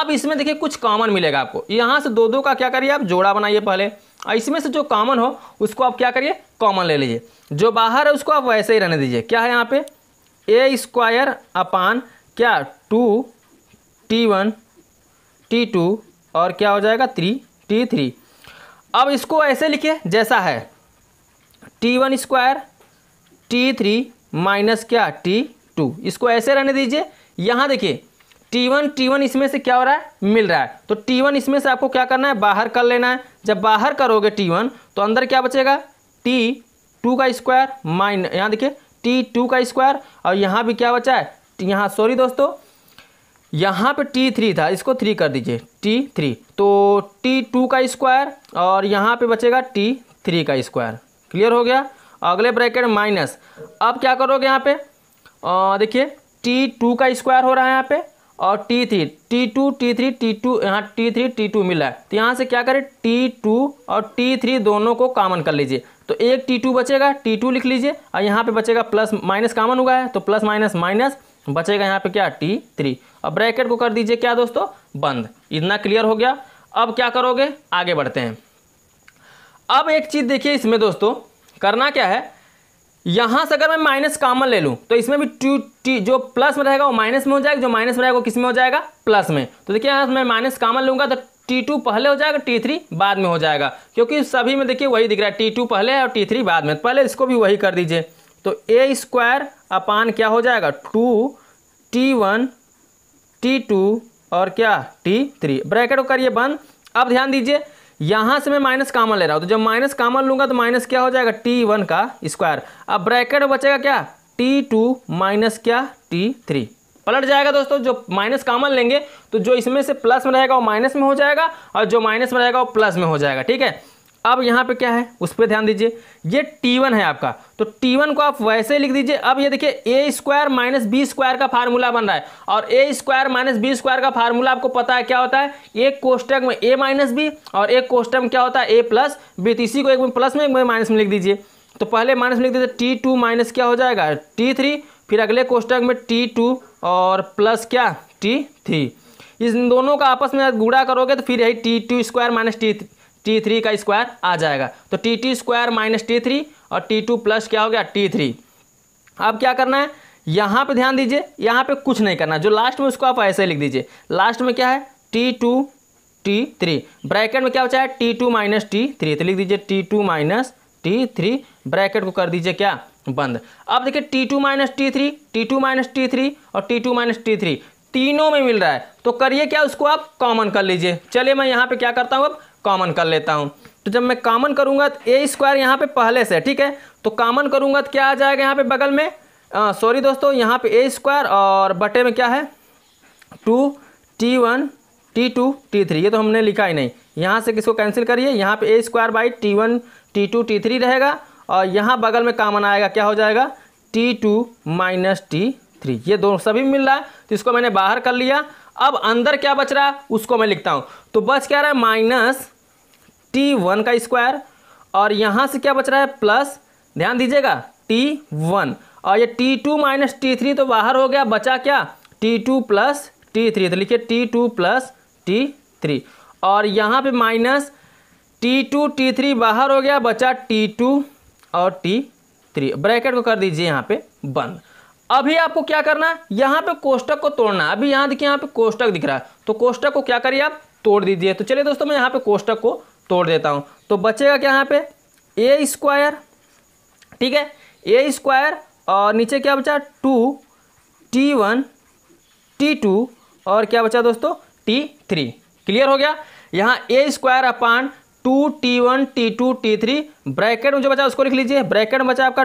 अब इसमें देखिए कुछ कॉमन मिलेगा आपको यहाँ से दो दो का क्या करिए आप जोड़ा बनाइए पहले और इसमें से जो कॉमन हो उसको आप क्या करिए कॉमन ले लीजिए जो बाहर है उसको आप वैसे ही रहने दीजिए क्या है यहाँ पे ए स्क्वायर अपान क्या two T one T two और क्या हो जाएगा थ्री टी थ्री अब इसको ऐसे लिखिए जैसा है T one square T three minus क्या टी टू इसको ऐसे रहने दीजिए यहाँ देखिए टी वन टी वन इसमें से क्या हो रहा है मिल रहा है तो टी वन इसमें से आपको क्या करना है बाहर कर लेना है जब बाहर करोगे टी वन तो अंदर क्या बचेगा टी टू का स्क्वायर माइन यहाँ देखिए टी टू का स्क्वायर और यहाँ भी क्या बचा है यहाँ सॉरी दोस्तों यहाँ पे टी थ्री था इसको थ्री कर दीजिए टी थ्री तो टी टू का स्क्वायर और यहाँ पे बचेगा टी थ्री का स्क्वायर क्लियर हो गया अगले ब्रैकेट माइनस अब क्या करोगे यहाँ पे देखिए टी टू का स्क्वायर हो रहा है यहाँ पे और T three T two T three T two यहाँ टी थ्री टी टू मिला है तो यहाँ से क्या करें टी टू और टी थ्री दोनों को कामन कर लीजिए तो एक टी टू बचेगा टी टू लिख लीजिए और यहाँ पे बचेगा प्लस माइनस कामन हुआ है तो प्लस माइनस माइनस बचेगा यहाँ पे क्या टी थ्री और ब्रैकेट को कर दीजिए क्या दोस्तों बंद इतना क्लियर हो गया अब क्या करोगे आगे बढ़ते हैं अब एक चीज़ देखिए इसमें दोस्तों करना क्या है यहाँ से अगर मैं माइनस कॉमन ले लूँ तो इसमें भी टू टी जो प्लस में रहेगा वो माइनस में हो जाएगा जो माइनस में रहेगा वो किस में हो जाएगा प्लस में तो देखिए यहाँ मैं माइनस कॉमन लूँगा तो टी टू पहले हो जाएगा टी थ्री बाद में हो जाएगा क्योंकि सभी में देखिए वही दिख रहा है टी टू पहले है और टी थ्री बाद में पहले इसको भी वही कर दीजिए तो ए स्क्वायर अपान क्या हो जाएगा two T one T two और क्या टी थ्री ब्रैकेट को करिए बंद अब ध्यान दीजिए यहां से मैं माइनस कामन ले रहा हूं तो जब माइनस कामन लूंगा तो माइनस क्या हो जाएगा टी वन का स्क्वायर अब ब्रैकेट में बचेगा क्या टी टू माइनस क्या टी थ्री पलट जाएगा दोस्तों जो माइनस कामन लेंगे तो जो इसमें से प्लस में रहेगा वो माइनस में हो जाएगा और जो माइनस में रहेगा वो प्लस में हो जाएगा ठीक है अब यहाँ पे क्या है उस पर ध्यान दीजिए ये T1 है आपका तो T1 को आप वैसे लिख दीजिए अब ये देखिए A square minus B square का फार्मूला बन रहा है और A square minus B square का फार्मूला आपको पता है क्या होता है एक कोष्टक में ए माइनस बी और एक कोष्टक में क्या होता है ए प्लस बी तो इसी को एक में प्लस में एक में माइनस में लिख दीजिए तो पहले माइनस में लिख दीजिए टी टू माइनस क्या हो जाएगा टी थ्री फिर अगले कोष्टक में टी टू और प्लस क्या टी थ्री इन दोनों का आपस में गुड़ा करोगे तो फिर यही T two square minus T three T three का स्क्वायर आ जाएगा तो T T square minus T three और टी टू प्लस क्या हो गया टी थ्री अब क्या करना है यहाँ पे ध्यान दीजिए यहाँ पे कुछ नहीं करना जो लास्ट में उसको आप ऐसे लिख दीजिए लास्ट में क्या है T two T three bracket में क्या बचा है T two minus T three तो लिख दीजिए T two minus T three bracket को कर दीजिए क्या बंद अब देखिए T two minus T three T two minus T three और T two minus T three तीनों में मिल रहा है तो करिए क्या उसको आप कॉमन कर लीजिए चलिए मैं यहाँ पे क्या करता हूँ अब कॉमन कर लेता हूँ तो जब मैं कॉमन करूँगा तो ए स्क्वायर यहाँ पे पहले से ठीक है तो कॉमन करूँगा तो क्या आ जाएगा यहाँ पे बगल में सॉरी दोस्तों यहाँ पे ए स्क्वायर और बटे में क्या है two T one T two T three ये तो हमने लिखा ही नहीं यहाँ से किसको कैंसिल करिए यहाँ पे A square by T one T two T three रहेगा और यहाँ बगल में कामन आएगा क्या हो जाएगा T two minus T three ये दोनों सभी मिल रहा है तो इसको मैंने बाहर कर लिया अब अंदर क्या बच रहा है उसको मैं लिखता हूँ तो बच क्या रहा है माइनस टी वन का स्क्वायर और यहाँ से क्या बच रहा है प्लस ध्यान दीजिएगा टी वन और ये T two minus T three तो बाहर हो गया बचा क्या T two plus T three तो लिखिए T two plus T three और यहाँ पे minus T two T three बाहर हो गया बचा टी टू और टी थ्री ब्रैकेट को कर दीजिए यहाँ पे बंद अभी आपको क्या करना यहाँ पे कोष्टक को तोड़ना अभी यहाँ देखिए यहाँ पे कोष्टक दिख रहा है तो कोष्टक को क्या करिए आप तोड़ दीजिए तो चलिए दोस्तों मैं यहाँ पे कोष्टक को तोड़ देता हूँ तो बचेगा क्या यहाँ पे ए स्क्वायर ठीक है ए स्क्वायर और नीचे क्या बचा two T one T two और क्या बचा दोस्तों टी थ्री क्लियर हो गया यहाँ A square upon two T one T two T three bracket में जो बचा उसको लिख लीजिए ब्रैकेट में बचा आपका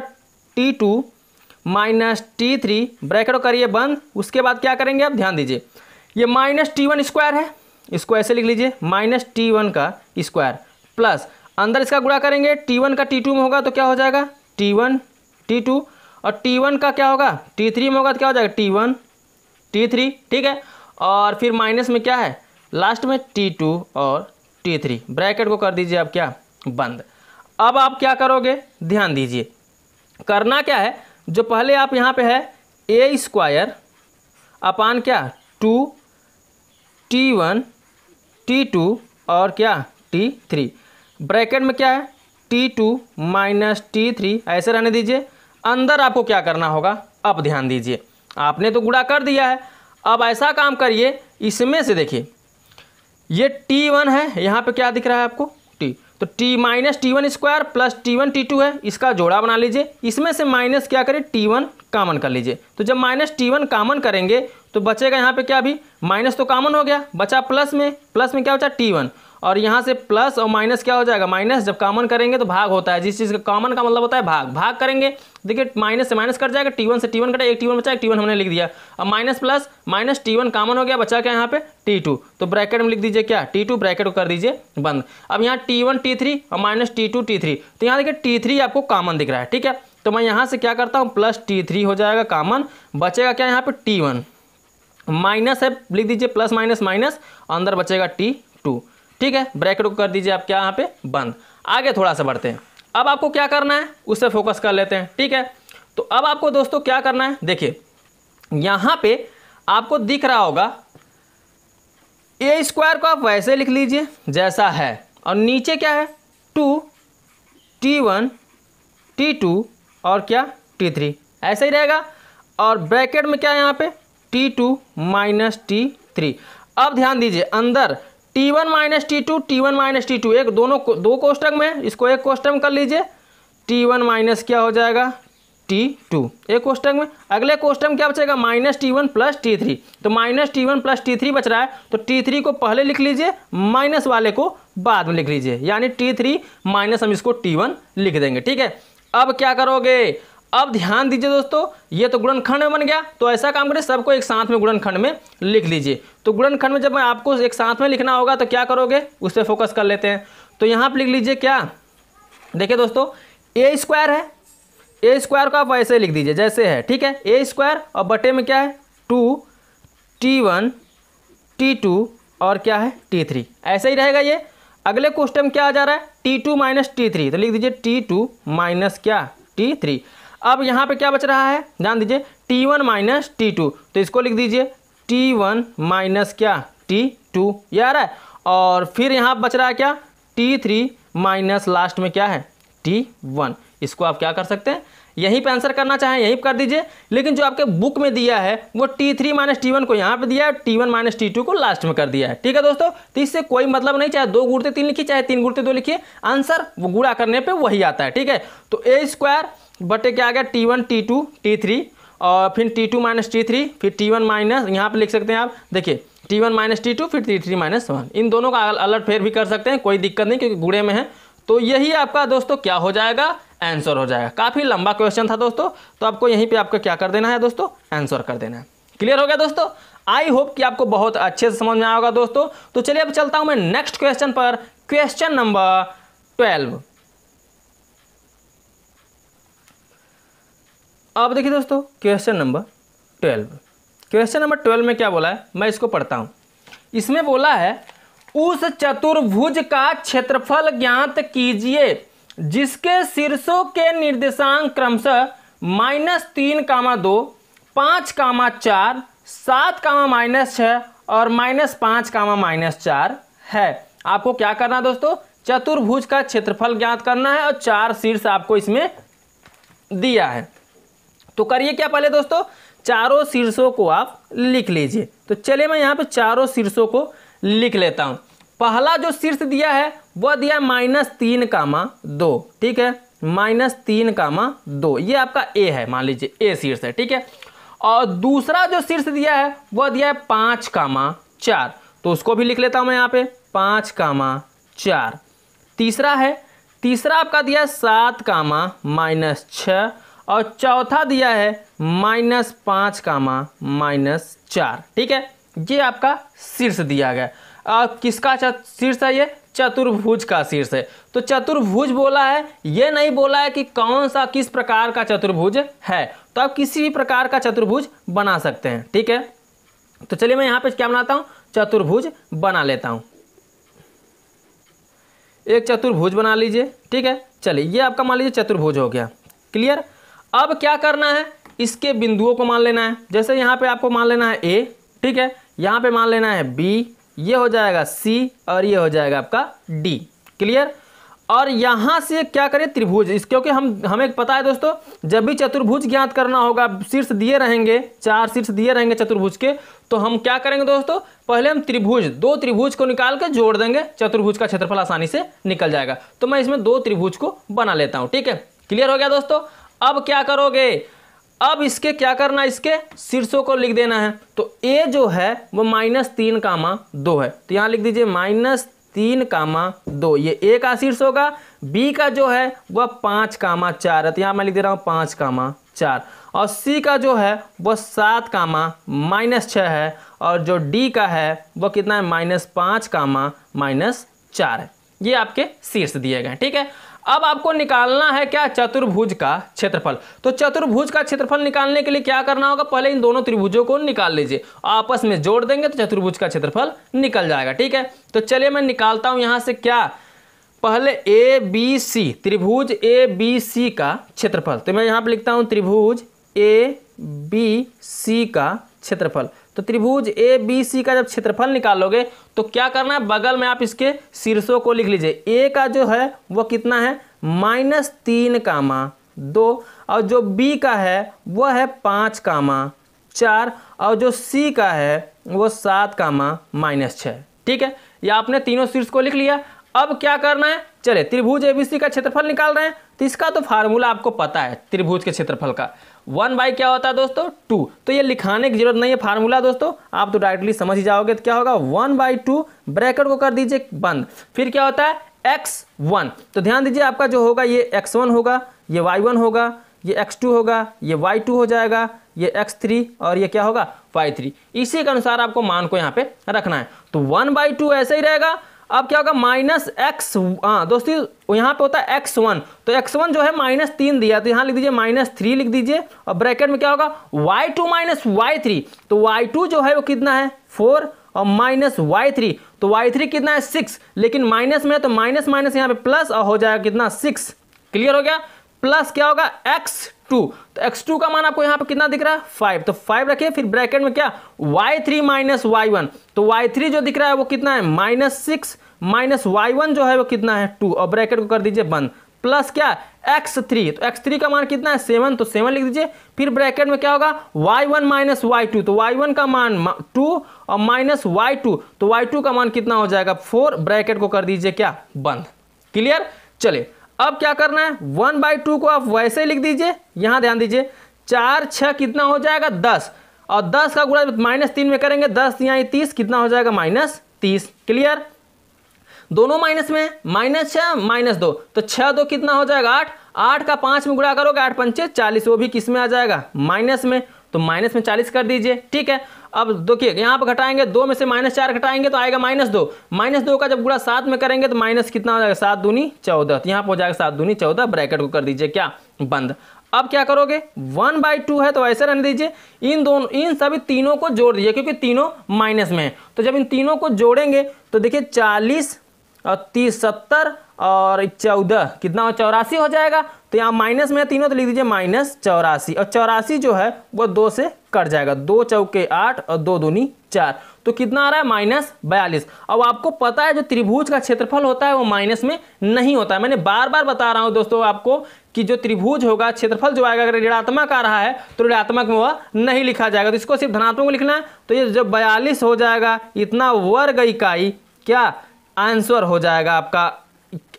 T two minus T three bracket करिए बंद उसके बाद क्या करेंगे आप ध्यान दीजिए ये माइनस टी वन स्क्वायर है इसको ऐसे लिख लीजिए माइनस टी वन का स्क्वायर प्लस अंदर इसका गुणा करेंगे टी वन का टी टू में होगा तो क्या हो जाएगा टी वन टी टू और टी वन का क्या होगा टी थ्री में होगा तो क्या हो जाएगा टी वन टी थ्री ठीक है और फिर माइनस में क्या है लास्ट में टी टू और टी थ्री ब्रैकेट को कर दीजिए आप क्या बंद अब आप क्या करोगे ध्यान दीजिए करना क्या है जो पहले आप यहाँ पे है ए स्क्वायर अपान क्या two T one T two और क्या टी थ्री ब्रैकेट में क्या है T two minus T three ऐसे रहने दीजिए अंदर आपको क्या करना होगा अब ध्यान दीजिए आपने तो गुड़ा कर दिया है अब ऐसा काम करिए इसमें से देखिए ये टी वन है यहाँ पे क्या दिख रहा है आपको तो t minus T one square plus T one T two है इसका जोड़ा बना लीजिए इसमें से माइनस क्या करें टी वन कामन कर लीजिए तो जब माइनस टी वन कामन करेंगे तो बचेगा यहाँ पे क्या अभी माइनस तो कामन हो गया बचा प्लस में प्लस में क्या बचा टी वन और यहाँ से प्लस और माइनस क्या हो जाएगा माइनस जब कॉमन करेंगे तो भाग होता है जिस चीज़ का कॉमन का मतलब होता है भाग भाग करेंगे देखिए माइनस से माइनस कट जाएगा टी वन से टी वन कटा एक टी वन बचा एक टी वन हमने लिख दिया अब minus plus minus T one common हो गया बचा क्या यहाँ पे टी टू तो ब्रैकेट में लिख दीजिए क्या टी टू ब्रैकेट को कर दीजिए बंद अब यहाँ टी वन टी थ्री और minus T two T three तो यहाँ देखिए टी थ्री आपको कॉमन दिख रहा है ठीक है तो मैं यहाँ से क्या करता हूँ प्लस टी थ्री हो जाएगा कॉमन बचेगा क्या यहाँ पे टी वन माइनस है लिख दीजिए प्लस माइनस माइनस अंदर बचेगा टी टू ठीक है ब्रैकेट को कर दीजिए आप क्या यहाँ पे बंद आगे थोड़ा सा बढ़ते हैं अब आपको क्या करना है उस पर फोकस कर लेते हैं ठीक है तो अब आपको दोस्तों क्या करना है देखिए यहाँ पे आपको दिख रहा होगा ए स्क्वायर को आप वैसे लिख लीजिए जैसा है और नीचे क्या है two T one T two और क्या टी थ्री ऐसे ही रहेगा और ब्रैकेट में क्या है यहाँ पे T two minus T three अब ध्यान दीजिए अंदर T one minus T two T one minus T two एक दोनों को दो कोष्टक में इसको एक कोष्टक में कर लीजिए टी वन माइनस क्या हो जाएगा टी टू एक कोष्टक में अगले कोष्टक में क्या बचेगा minus T one plus T three तो minus T one plus T three बच रहा है तो टी थ्री को पहले लिख लीजिए माइनस वाले को बाद में लिख लीजिए यानी टी थ्री माइनस हम इसको टी वन लिख देंगे ठीक है अब क्या करोगे अब ध्यान दीजिए दोस्तों ये तो गुणनखंड में बन गया तो ऐसा काम करें सबको एक साथ में गुणनखंड में लिख लीजिए तो गुणनखंड में जब मैं आपको एक साथ में लिखना होगा तो क्या करोगे उस पर फोकस कर लेते हैं तो यहाँ पर लिख लीजिए क्या देखिए दोस्तों ए स्क्वायर है ए स्क्वायर को आप ऐसे लिख दीजिए जैसे है ठीक है ए स्क्वायर और बटे में क्या है two T one T two और क्या है टी थ्री ऐसे ही रहेगा ये अगले क्वेश्चन क्या आ जा रहा है T two minus T three तो लिख दीजिए टी टू माइनस क्या टी थ्री अब यहाँ पे क्या बच रहा है ध्यान दीजिए T one minus T two तो इसको लिख दीजिए टी वन माइनस क्या टी टू ये आ रहा है और फिर यहाँ बच रहा है क्या टी थ्री माइनस लास्ट में क्या है टी वन इसको आप क्या कर सकते हैं यहीं पे आंसर करना चाहें यहीं कर दीजिए लेकिन जो आपके बुक में दिया है वो T three minus T one को यहाँ पे दिया है T one minus T two को लास्ट में कर दिया है ठीक है दोस्तों तो इससे कोई मतलब नहीं चाहे दो गुड़ते तीन लिखिए चाहे तीन गुड़ते दो लिखिए आंसर वो गुड़ा करने पर वही आता है ठीक है तो ए स्क्वायर बटे क्या आ गया T one T two T three और फिर T two minus T three फिर टी वन माइनस यहाँ पर लिख सकते हैं आप देखिए T one minus T two फिर टी थ्री माइनस वन इन दोनों का अलर्ट फेर भी कर सकते हैं कोई दिक्कत नहीं क्योंकि गुड़े में है तो यही आपका दोस्तों क्या हो जाएगा आंसर हो जाएगा काफ़ी लंबा क्वेश्चन था दोस्तों तो आपको यहीं पे आपको क्या कर देना है दोस्तों आंसर कर देना है क्लियर हो गया दोस्तों आई होप कि आपको बहुत अच्छे से समझ में आएगा दोस्तों तो चलिए अब चलता हूं मैं नेक्स्ट क्वेश्चन पर क्वेश्चन नंबर ट्वेल्व अब देखिए दोस्तों question number twelve question number twelve में क्या बोला है मैं इसको पढ़ता हूँ इसमें बोला है उस चतुर्भुज का क्षेत्रफल ज्ञात कीजिए जिसके शीर्षों के निर्देशांक क्रमशः माइनस तीन कामा दो पाँच कामा चार सात कामा माइनस छः और माइनस पाँच कामा माइनस चार है आपको क्या करना है दोस्तों चतुर्भुज का क्षेत्रफल ज्ञात करना है और चार शीर्ष आपको इसमें दिया है तो करिए क्या पहले दोस्तों चारों शीर्षों को आप लिख लीजिए तो चलिए मैं यहाँ पे चारों शीर्षों को लिख लेता हूँ पहला जो शीर्ष दिया है वह दिया माइनस तीन कामा दो ठीक है माइनस तीन कामा दो ये आपका ए है मान लीजिए ए शीर्ष है ठीक है और दूसरा जो शीर्ष दिया है वह दिया है पाँच कामा चार तो उसको भी लिख लेता हूँ मैं यहाँ पे पाँच कामा चार तीसरा है तीसरा आपका दिया है सात कामा माइनस छः और चौथा दिया है माइनस पाँच कामा माइनस चार ठीक है ये आपका शीर्ष दिया गया आ, किसका शीर्ष है ये चतुर्भुज का शीर्ष है तो चतुर्भुज बोला है ये नहीं बोला है कि कौन सा किस प्रकार का चतुर्भुज है तो आप किसी भी प्रकार का चतुर्भुज बना सकते हैं ठीक है तो चलिए मैं यहाँ पे क्या बनाता हूँ चतुर्भुज बना लेता हूँ एक चतुर्भुज बना लीजिए ठीक है चलिए ये आपका मान लीजिए चतुर्भुज हो गया क्लियर अब क्या करना है इसके बिंदुओं को मान लेना है जैसे यहाँ पे आपको मान लेना है ए ठीक है यहाँ पे मान लेना है बी ये हो जाएगा सी और ये हो जाएगा आपका डी क्लियर और यहाँ से क्या करें त्रिभुज इस क्योंकि हम हमें पता है दोस्तों जब भी चतुर्भुज ज्ञात करना होगा शीर्ष दिए रहेंगे चार शीर्ष दिए रहेंगे चतुर्भुज के तो हम क्या करेंगे दोस्तों पहले हम त्रिभुज दो त्रिभुज को निकाल के जोड़ देंगे चतुर्भुज का क्षेत्रफल आसानी से निकल जाएगा तो मैं इसमें दो त्रिभुज को बना लेता हूँ ठीक है क्लियर हो गया दोस्तों अब क्या करोगे अब इसके क्या करना है इसके शीर्षों को लिख देना है तो ए जो है वो माइनस तीन कामा दो है तो यहां लिख दीजिए माइनस तीन कामा दो ये ए का शीर्ष होगा बी का जो है वह पांच कामा चार है तो यहां मैं लिख दे रहा हूं पांच कामा चार और सी का जो है वह सात कामा माइनस छ है और जो डी का है वह कितना है माइनस पांच कामा माइनस चार है ये आपके शीर्ष दिए गए ठीक है अब आपको निकालना है क्या चतुर्भुज का क्षेत्रफल तो चतुर्भुज का क्षेत्रफल निकालने के लिए क्या करना होगा पहले इन दोनों त्रिभुजों को निकाल लीजिए आपस में जोड़ देंगे तो चतुर्भुज का क्षेत्रफल निकल जाएगा ठीक है तो चलिए मैं निकालता हूं यहां से क्या पहले ए बी सी त्रिभुज ए बी सी का क्षेत्रफल तो मैं यहां पर लिखता हूं त्रिभुज ए बी सी का क्षेत्रफल तो त्रिभुज ए बी सी का जब क्षेत्रफल निकालोगे तो क्या करना है बगल में आप इसके शीर्षों को लिख लीजिए ए का जो है वो कितना है माइनस तीन कामा दो और जो बी का है वह है पाँच कामा चार और जो सी का है वो सात कामा माइनस छः ठीक है ये आपने तीनों शीर्ष को लिख लिया अब क्या करना है चले त्रिभुज एबीसी का क्षेत्रफल निकाल रहे हैं तो इसका तो फार्मूला आपको पता है त्रिभुज के क्षेत्रफल का वन बाई क्या होता है दोस्तों टू तो ये लिखाने की जरूरत नहीं है फार्मूला दोस्तों आप तो डायरेक्टली समझ ही जाओगे तो क्या होगा वन बाई टू ब्रैकेट को कर दीजिए बंद फिर क्या होता है एक्स वन तो ध्यान दीजिए आपका जो होगा ये एक्स वन होगा ये वाई वन होगा ये एक्स टू होगा ये वाई टू हो जाएगा ये एक्स थ्री और ये क्या होगा वाई थ्री इसी के अनुसार आपको मान को यहाँ पे रखना है तो वन बाई टू ऐसे ही रहेगा अब क्या होगा माइनस एक्स हाँ दोस्ती यहाँ पे होता है एक्स वन तो एक्स वन जो है माइनस तीन दिया तो यहाँ लिख दीजिए माइनस थ्री लिख दीजिए और ब्रैकेट में क्या होगा Y two minus Y three तो वाई टू जो है वो कितना है फोर और माइनस वाई थ्री तो वाई थ्री कितना है सिक्स लेकिन माइनस में है तो माइनस माइनस यहाँ पे प्लस और हो जाएगा कितना सिक्स क्लियर हो गया प्लस क्या होगा एक्स टू तो एक्स टू का मान आपको यहां पे कितना दिख रहा है फाइव तो फाइव रखिए फिर ब्रैकेट में क्या Y three minus Y one तो वाई थ्री जो दिख रहा है वो कितना है minus six minus Y one जो है वो कितना है टू और ब्रैकेट को कर दीजिए बंद प्लस क्या एक्स थ्री तो एक्स थ्री का मान कितना है सेवन तो सेवन लिख दीजिए फिर ब्रैकेट में क्या होगा Y one minus Y two तो वाई वन का मान टू और माइनस वाई टू तो वाई टू का मान कितना हो जाएगा फोर ब्रैकेट को कर दीजिए क्या बंद क्लियर चलिए अब क्या करना है वन बाई टू को आप वैसे लिख दीजिए यहां ध्यान दीजिए चार छह कितना हो जाएगा दस और दस का गुणा माइनस तीन में करेंगे दस यहाँ तीस कितना हो जाएगा माइनस तीस क्लियर दोनों माइनस में माइनस छ माइनस दो तो छह दो कितना हो जाएगा आठ आठ का पांच में गुणा करोगे आठ पंचे चालीस वो भी किस में आ जाएगा माइनस में तो माइनस में चालीस कर दीजिए ठीक है अब देखिए यहाँ पर घटाएंगे दो में से माइनस चार घटाएंगे तो आएगा माइनस दो माइनस दो का जब गुड़ा सात में करेंगे तो माइनस कितना हो जाएगा सात दूनी चौदह तो यहाँ पर हो जाएगा सात दूनी चौदह ब्रैकेट को कर दीजिए क्या बंद अब क्या करोगे वन बाई टू है तो ऐसे रहने दीजिए इन दोनों इन सभी तीनों को जोड़ दीजिए क्योंकि तीनों माइनस में है तो जब इन तीनों को जोड़ेंगे तो देखिए चालीस और तीस सत्तर और चौदह कितना चौरासी हो जाएगा तो यहाँ माइनस में तीनों तो लिख दीजिए माइनस चौरासी और चौरासी जो है वह दो से कट जाएगा दो चौके आठ और दो दूनी चार तो कितना आ रहा है माइनस बयालीस अब आपको पता है जो त्रिभुज का क्षेत्रफल होता है वो माइनस में नहीं होता है मैंने बार बार बता रहा हूँ दोस्तों आपको कि जो त्रिभुज होगा क्षेत्रफल जो आएगा अगर ऋणात्मक आ रहा है तो ऋणात्मक में वह नहीं लिखा जाएगा तो इसको सिर्फ धनात्मक लिखना है तो ये जब बयालीस हो जाएगा इतना वर्ग इकाई क्या आंसर हो जाएगा आपका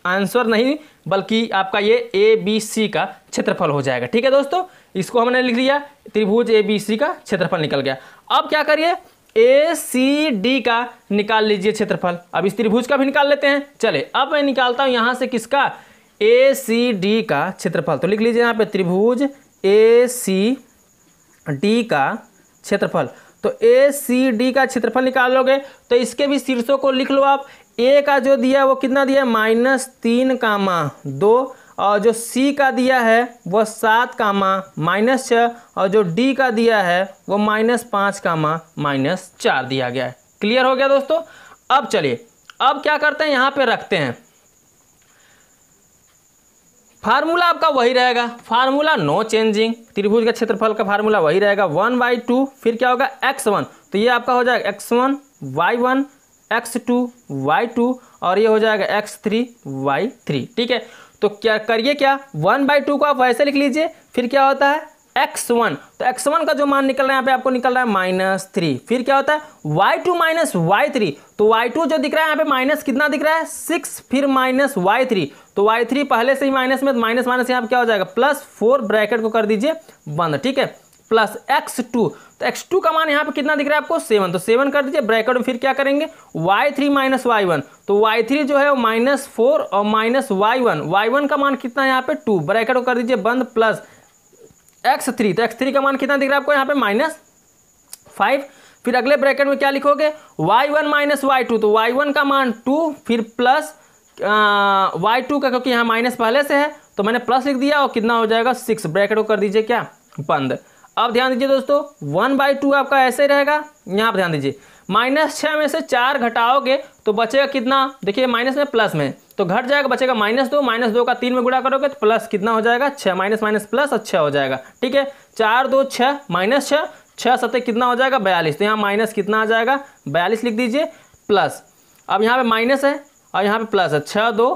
आंसर नहीं बल्कि आपका ये ए बी सी का क्षेत्रफल हो जाएगा ठीक है दोस्तों इसको हमने लिख लिया त्रिभुज ए बी सी का क्षेत्रफल निकल गया अब क्या करिए ए सी डी का निकाल लीजिए क्षेत्रफल अब इस त्रिभुज का भी निकाल लेते हैं चले अब मैं निकालता हूँ यहाँ से किसका ए सी डी का क्षेत्रफल तो लिख लीजिए यहाँ पे त्रिभुज ए सी डी का क्षेत्रफल तो ए सी डी का क्षेत्रफल निकालोगे तो इसके भी शीर्षों को लिख लो आप ए का जो दिया वो कितना दिया है माइनस तीन कामा दो और जो सी का दिया है वह सात कामा माइनस छः और जो डी का दिया है वो माइनस पाँच कामा माइनस चार दिया गया है क्लियर हो गया दोस्तों अब चलिए अब क्या करते हैं यहाँ पे रखते हैं फार्मूला आपका वही रहेगा फार्मूला नो चेंजिंग त्रिभुज का क्षेत्रफल का फार्मूला वही रहेगा वन बाई टू फिर क्या होगा एक्स वन तो ये आपका हो जाएगा X one Y one X two Y two और ये हो जाएगा एक्स थ्री वाई थ्री ठीक है तो क्या करिए क्या वन बाई टू को आप वैसे लिख लीजिए फिर क्या होता है एक्स वन तो एक्स वन का जो मान निकल रहा है यहाँ पे आपको निकल रहा है माइनस थ्री फिर क्या होता है Y two minus Y three तो वाई टू जो दिख रहा है यहाँ पे माइनस कितना दिख रहा है सिक्स फिर माइनस वाई थ्री तो वाई थ्री पहले से ही माइनस में माइनस माइनस यहाँ पे क्या हो जाएगा प्लस फोर ब्रैकेट को कर दीजिए बंद ठीक है प्लस एक्स टू तो एक्स टू का मान यहाँ पे कितना दिख रहा है आपको सेवन तो सेवन कर दीजिए ब्रैकेट में फिर क्या करेंगे Y three minus Y one तो वाई थ्री जो है वो माइनस फोर और minus Y one Y one का मान कितना है यहाँ पे टू ब्रैकेट को कर दीजिए बंद प्लस एक्स थ्री तो एक्स थ्री का मान कितना दिख रहा है आपको यहाँ पे माइनस फाइव फिर अगले ब्रैकेट में क्या लिखोगे Y one minus Y two तो वाई वन का मान टू फिर प्लस वाई टू का क्योंकि यहाँ माइनस पहले से है तो मैंने प्लस लिख दिया और कितना हो जाएगा सिक्स ब्रैकेट को कर दीजिए क्या बंद अब ध्यान दीजिए दोस्तों वन बाई टू आपका ऐसे रहेगा यहाँ पर ध्यान दीजिए माइनस छः में से चार घटाओगे तो बचेगा कितना देखिए माइनस में प्लस में तो घट जाएगा बचेगा माइनस दो माइनस दो का तीन में गुणा करोगे तो प्लस कितना हो जाएगा छः माइनस माइनस प्लस और छः हो जाएगा ठीक है चार दो छः माइनस छः छः सतह कितना हो जाएगा बयालीस तो यहाँ माइनस कितना आ जाएगा बयालीस लिख दीजिए प्लस अब यहाँ पर माइनस है और यहाँ पे प्लस है छः दो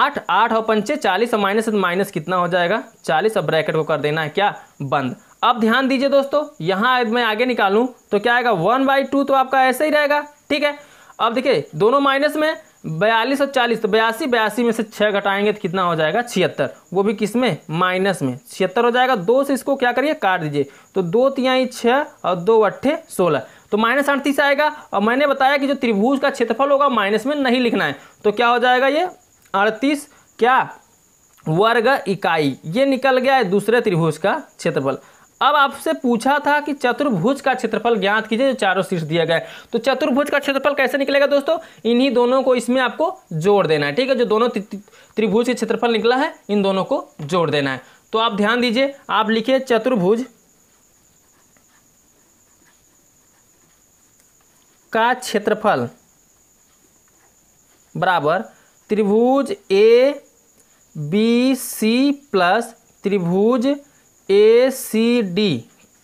आठ आठ और पंचे चालीस और माइनस तो माइनस कितना हो जाएगा चालीस और ब्रैकेट को कर देना है क्या बंद अब ध्यान दीजिए दोस्तों यहाँ मैं आगे निकालूँ तो क्या आएगा वन बाई टू तो आपका ऐसे ही रहेगा ठीक है अब देखिए दोनों माइनस में बयालीस और चालीस तो बयासी बयासी में से छः घटाएंगे तो कितना हो जाएगा छिहत्तर वो भी किस में माइनस में छिहत्तर हो जाएगा दो से इसको क्या करिए काट दीजिए तो दो तिहाई छः और दो अट्ठे सोलह तो माइनस अड़तीस आएगा और मैंने बताया कि जो त्रिभुज का क्षेत्रफल होगा माइनस में नहीं लिखना है तो क्या हो जाएगा ये अड़तीस क्या वर्ग इकाई ये निकल गया है दूसरे त्रिभुज का क्षेत्रफल अब आपसे पूछा था कि चतुर्भुज का क्षेत्रफल ज्ञात कीजिए जो चारों शीर्ष दिया गया है तो चतुर्भुज का क्षेत्रफल कैसे निकलेगा दोस्तों इन्हीं दोनों को इसमें आपको जोड़ देना है ठीक है जो दोनों त्रिभुज के क्षेत्रफल निकला है इन दोनों को जोड़ देना है तो आप ध्यान दीजिए आप लिखिए चतुर्भुज का क्षेत्रफल बराबर त्रिभुज ए बी सी प्लस त्रिभुज ए सी डी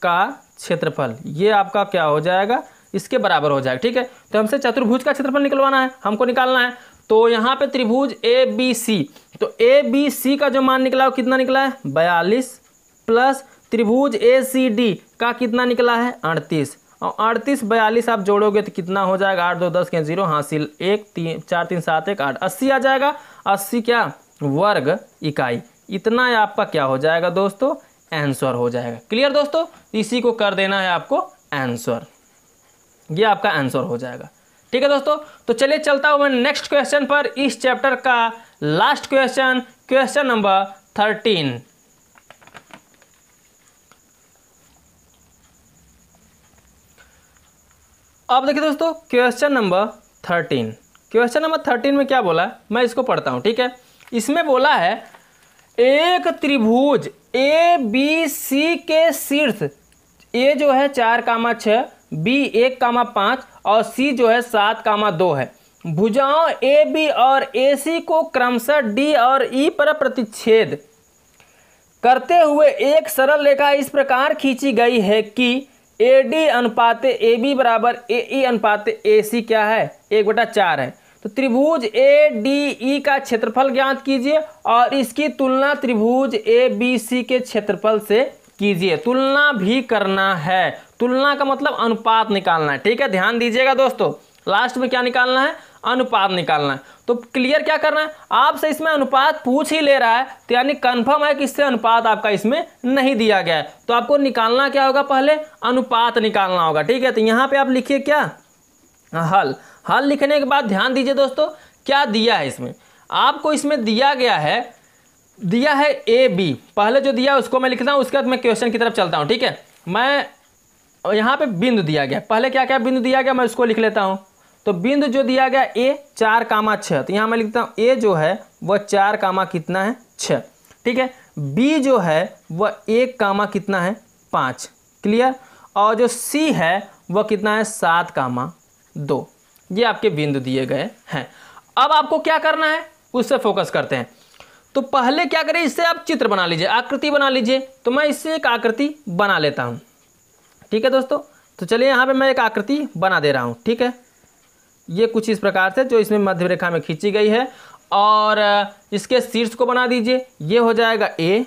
का क्षेत्रफल ये आपका क्या हो जाएगा इसके बराबर हो जाएगा ठीक है तो हमसे चतुर्भुज का क्षेत्रफल निकलवाना है हमको निकालना है तो यहाँ पे त्रिभुज ए बी सी तो ए बी सी का जो मान निकला वो कितना निकला है बयालीस प्लस त्रिभुज ए सी डी का कितना निकला है अड़तीस और अड़तीस बयालीस आप जोड़ोगे तो कितना हो जाएगा आठ दो दस के जीरो हासिल एक तीन चार तीन सात एक आठ अस्सी आ जाएगा अस्सी क्या वर्ग इकाई इतना आपका क्या हो जाएगा दोस्तों आंसर हो जाएगा क्लियर दोस्तों इसी को कर देना है आपको आंसर ये आपका आंसर हो जाएगा ठीक है दोस्तों तो चलिए चलता हूं मैं नेक्स्ट क्वेश्चन पर इस चैप्टर का last question question number thirteen अब देखिए दोस्तों question number thirteen question number thirteen में क्या बोला मैं इसको पढ़ता हूं ठीक है इसमें बोला है एक त्रिभुज ए बी सी के शीर्ष ए जो है चार कामा छः बी एक कामा पाँच और सी जो है सात कामा दो है भुजाओं ए बी और ए सी को क्रमशः डी और ई e पर प्रतिच्छेद करते हुए एक सरल रेखा इस प्रकार खींची गई है कि ए डी अनुपात ए बी बराबर ए ई e अनुपात ए सी क्या है एक बटा चार है तो त्रिभुज ए डी ई का क्षेत्रफल ज्ञात कीजिए और इसकी तुलना त्रिभुज ए बी सी के क्षेत्रफल से कीजिए तुलना भी करना है तुलना का मतलब अनुपात निकालना है ठीक है ध्यान दीजिएगा दोस्तों लास्ट में क्या निकालना है अनुपात निकालना है तो क्लियर क्या करना है आपसे इसमें अनुपात पूछ ही ले रहा है तो यानी कन्फर्म है कि इससे अनुपात आपका इसमें नहीं दिया गया है तो आपको निकालना क्या होगा पहले अनुपात निकालना होगा ठीक है तो यहाँ पे आप लिखिए क्या हल हल लिखने के बाद ध्यान दीजिए दोस्तों क्या दिया है इसमें आपको इसमें दिया गया है दिया है ए बी पहले जो दिया उसको मैं लिखता हूँ उसके बाद मैं क्वेश्चन की तरफ चलता हूँ ठीक है मैं यहाँ पे बिंदु दिया गया पहले क्या क्या बिंदु दिया गया मैं उसको लिख लेता हूँ तो बिंदु जो दिया गया ए चार कामा छः तो यहाँ मैं लिखता हूँ ए जो है वह चार कामा कितना है छः ठीक है बी जो है वह एक कामा कितना है पाँच क्लियर और जो सी है वह कितना है सात कामा दो ये आपके बिंदु दिए गए हैं अब आपको क्या करना है उससे फोकस करते हैं तो पहले क्या करें इससे आप चित्र बना लीजिए आकृति बना लीजिए तो मैं इससे एक आकृति बना लेता हूँ ठीक है दोस्तों तो चलिए यहाँ पे मैं एक आकृति बना दे रहा हूँ ठीक है ये कुछ इस प्रकार से जो इसमें मध्य रेखा में खींची गई है और इसके शीर्ष को बना दीजिए ये हो जाएगा ए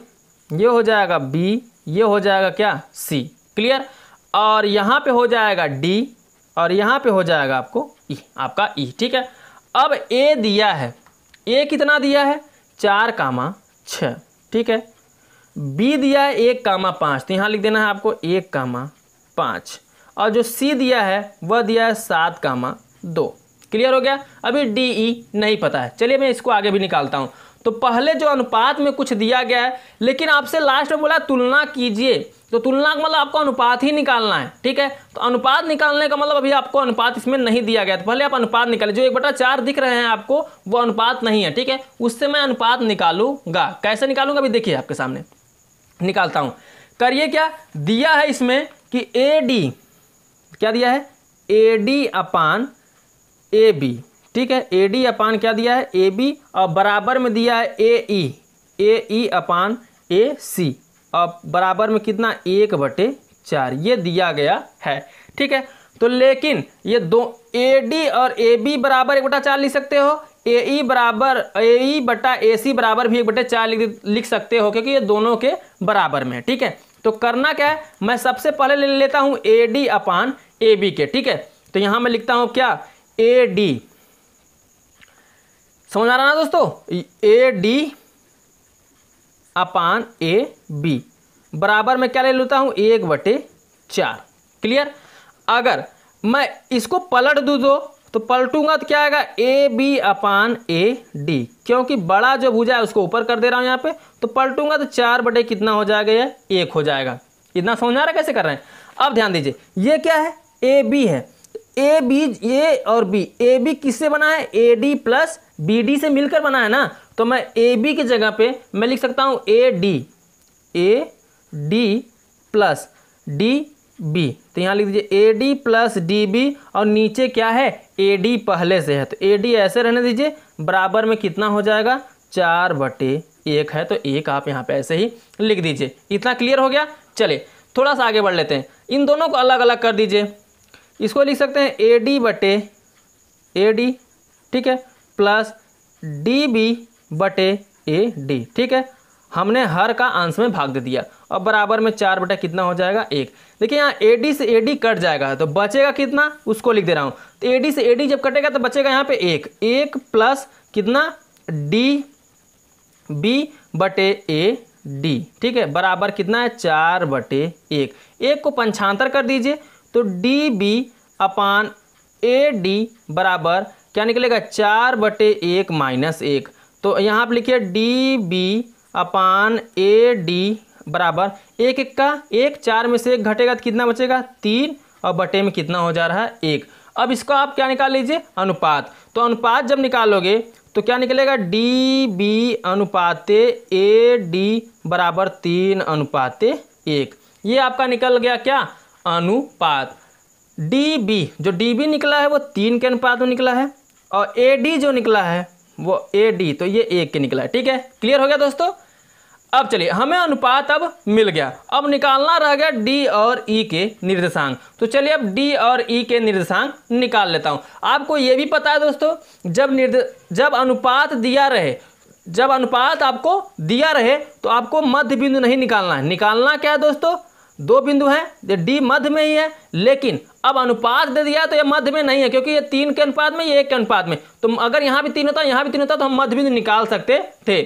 ये हो जाएगा बी ये हो जाएगा क्या सी क्लियर और यहाँ पर हो जाएगा डी और यहाँ पर हो जाएगा आपको ई आपका ई ठीक है अब ए दिया है ए कितना दिया है चार कामा छ ठीक है बी दिया है एक कामा पाँच तो यहाँ लिख देना है आपको एक कामा पाँच और जो सी दिया है वह दिया है सात कामा दो क्लियर हो गया अभी डी ई नहीं पता है चलिए मैं इसको आगे भी निकालता हूँ तो पहले जो अनुपात में कुछ दिया गया है लेकिन आपसे लास्ट में बोला तुलना कीजिए तो तुलना का मतलब आपको अनुपात ही निकालना है ठीक है तो अनुपात निकालने का मतलब अभी आपको अनुपात इसमें नहीं दिया गया तो पहले आप अनुपात निकालें जो एक बटा चार दिख रहे हैं आपको वो अनुपात नहीं है ठीक है उससे मैं अनुपात निकालूंगा कैसे निकालूंगा अभी देखिए आपके सामने निकालता हूं करिए क्या दिया है इसमें कि ए डी क्या दिया है A D upon A B ठीक है ए डी अपान क्या दिया है ए बी और बराबर में दिया है ए ई ए ई अपान ए सी और बराबर में कितना एक बटे चार ये दिया गया है ठीक है तो लेकिन ये दो ए डी और ए बी बराबर एक बटा चार लिख सकते हो ए ई e बराबर ए ई e बटा ए सी बराबर भी एक बटे चार लिख लिख सकते हो क्योंकि ये दोनों के बराबर में है ठीक है तो करना क्या है मैं सबसे पहले ले लेता हूँ A D upon A B के ठीक है तो यहाँ मैं लिखता हूँ क्या ए डी समझ आ रहा ना दोस्तों A D upon A B बराबर मैं क्या ले लेता हूं एक बटे चार क्लियर अगर मैं इसको पलट दू तो तो पलटूंगा तो क्या आएगा A B upon A D क्योंकि बड़ा जो भुजा है उसको ऊपर कर दे रहा हूं यहाँ पे तो पलटूंगा तो चार बटे कितना हो जाएगा यह एक हो जाएगा इतना समझ आ रहा है कैसे कर रहे हैं अब ध्यान दीजिए ये क्या है ए बी है ए बी ए और बी ए बी किससे बना है A D plus B D से मिलकर बना है ना तो मैं ए बी की जगह पे मैं लिख सकता हूँ A D A D plus D B तो यहाँ लिख दीजिए A D plus D B और नीचे क्या है ए डी पहले से है तो ए डी ऐसे रहने दीजिए बराबर में कितना हो जाएगा चार बटे एक है तो एक आप यहाँ पे ऐसे ही लिख दीजिए इतना क्लियर हो गया चलिए थोड़ा सा आगे बढ़ लेते हैं इन दोनों को अलग अलग कर दीजिए इसको लिख सकते हैं ए डी बटे ए डी ठीक है प्लस डी बी बटे ए डी ठीक है हमने हर का आंसर में भाग दे दिया अब बराबर में चार बटा कितना हो जाएगा एक देखिए यहाँ ए डी से ए डी कट जाएगा तो बचेगा कितना उसको लिख दे रहा हूँ तो ए डी से ए डी जब कटेगा तो बचेगा यहाँ पे एक एक प्लस कितना डी बी बटे ए डी ठीक है बराबर कितना है चार बटे एक एक को पंचांतर कर दीजिए तो D B upon A D बराबर क्या निकलेगा चार बटे एक माइनस एक तो यहाँ आप लिखिए D B upon A D बराबर एक एक का एक चार में से एक घटेगा तो कितना बचेगा तीन और बटे में कितना हो जा रहा है एक अब इसको आप क्या निकाल लीजिए अनुपात तो अनुपात जब निकालोगे तो क्या निकलेगा डी बी अनुपाते ए डी बराबर तीन अनुपाते एक ये आपका निकल गया क्या अनुपात डी बी जो डी बी निकला है वो तीन के अनुपात में निकला है और ए डी जो निकला है वो ए डी तो ये एक के निकला है ठीक है क्लियर हो गया दोस्तों अब चलिए हमें अनुपात अब मिल गया अब निकालना रह गया डी और ई e के निर्देशांक तो चलिए अब डी और ई e के निर्देशांक निकाल लेता हूँ आपको ये भी पता है दोस्तों जब निर्दे जब अनुपात दिया रहे जब अनुपात आपको दिया रहे तो आपको मध्य बिंदु नहीं निकालना है निकालना क्या है दोस्तों दो बिंदु हैं डी मध्य में ही है लेकिन अब अनुपात दे दिया तो ये मध्य में नहीं है क्योंकि ये तीन के अनुपात में ये एक के अनुपात में तो अगर यहाँ भी तीन होता यहाँ भी तीन होता तो हम मध्य बिंदु निकाल सकते थे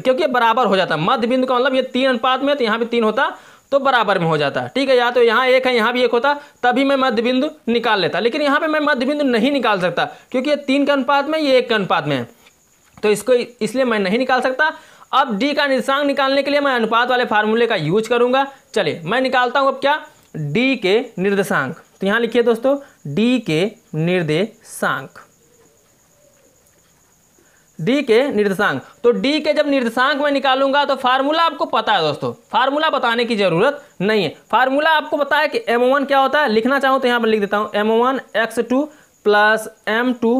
क्योंकि ये बराबर हो जाता मध्य बिंदु का मतलब ये तीन अनुपात में तो यहाँ भी तीन होता तो बराबर में हो जाता है ठीक है या तो यहाँ एक है यहाँ भी एक होता तभी मैं मध्य बिंदु निकाल लेता लेकिन यहाँ पे मैं मध्य बिंदु नहीं निकाल सकता क्योंकि ये तीन के अनुपात में ये एक के अनुपात में है तो इसको इसलिए मैं नहीं निकाल सकता अब डी का निशांक निकालने के लिए मैं अनुपात वाले फार्मूले का यूज करूंगा चलिए मैं निकालता हूं अब क्या डी के निर्देशांक तो यहां लिखिए दोस्तों डी के निर्देशांक डी के निर्देशांक तो डी के जब निर्देशांक में निकालूंगा तो फार्मूला आपको पता है दोस्तों फार्मूला बताने की जरूरत नहीं है फार्मूला आपको पता है कि एम वन क्या होता है लिखना चाहूं तो यहां पर लिख देता हूं M one X two plus M two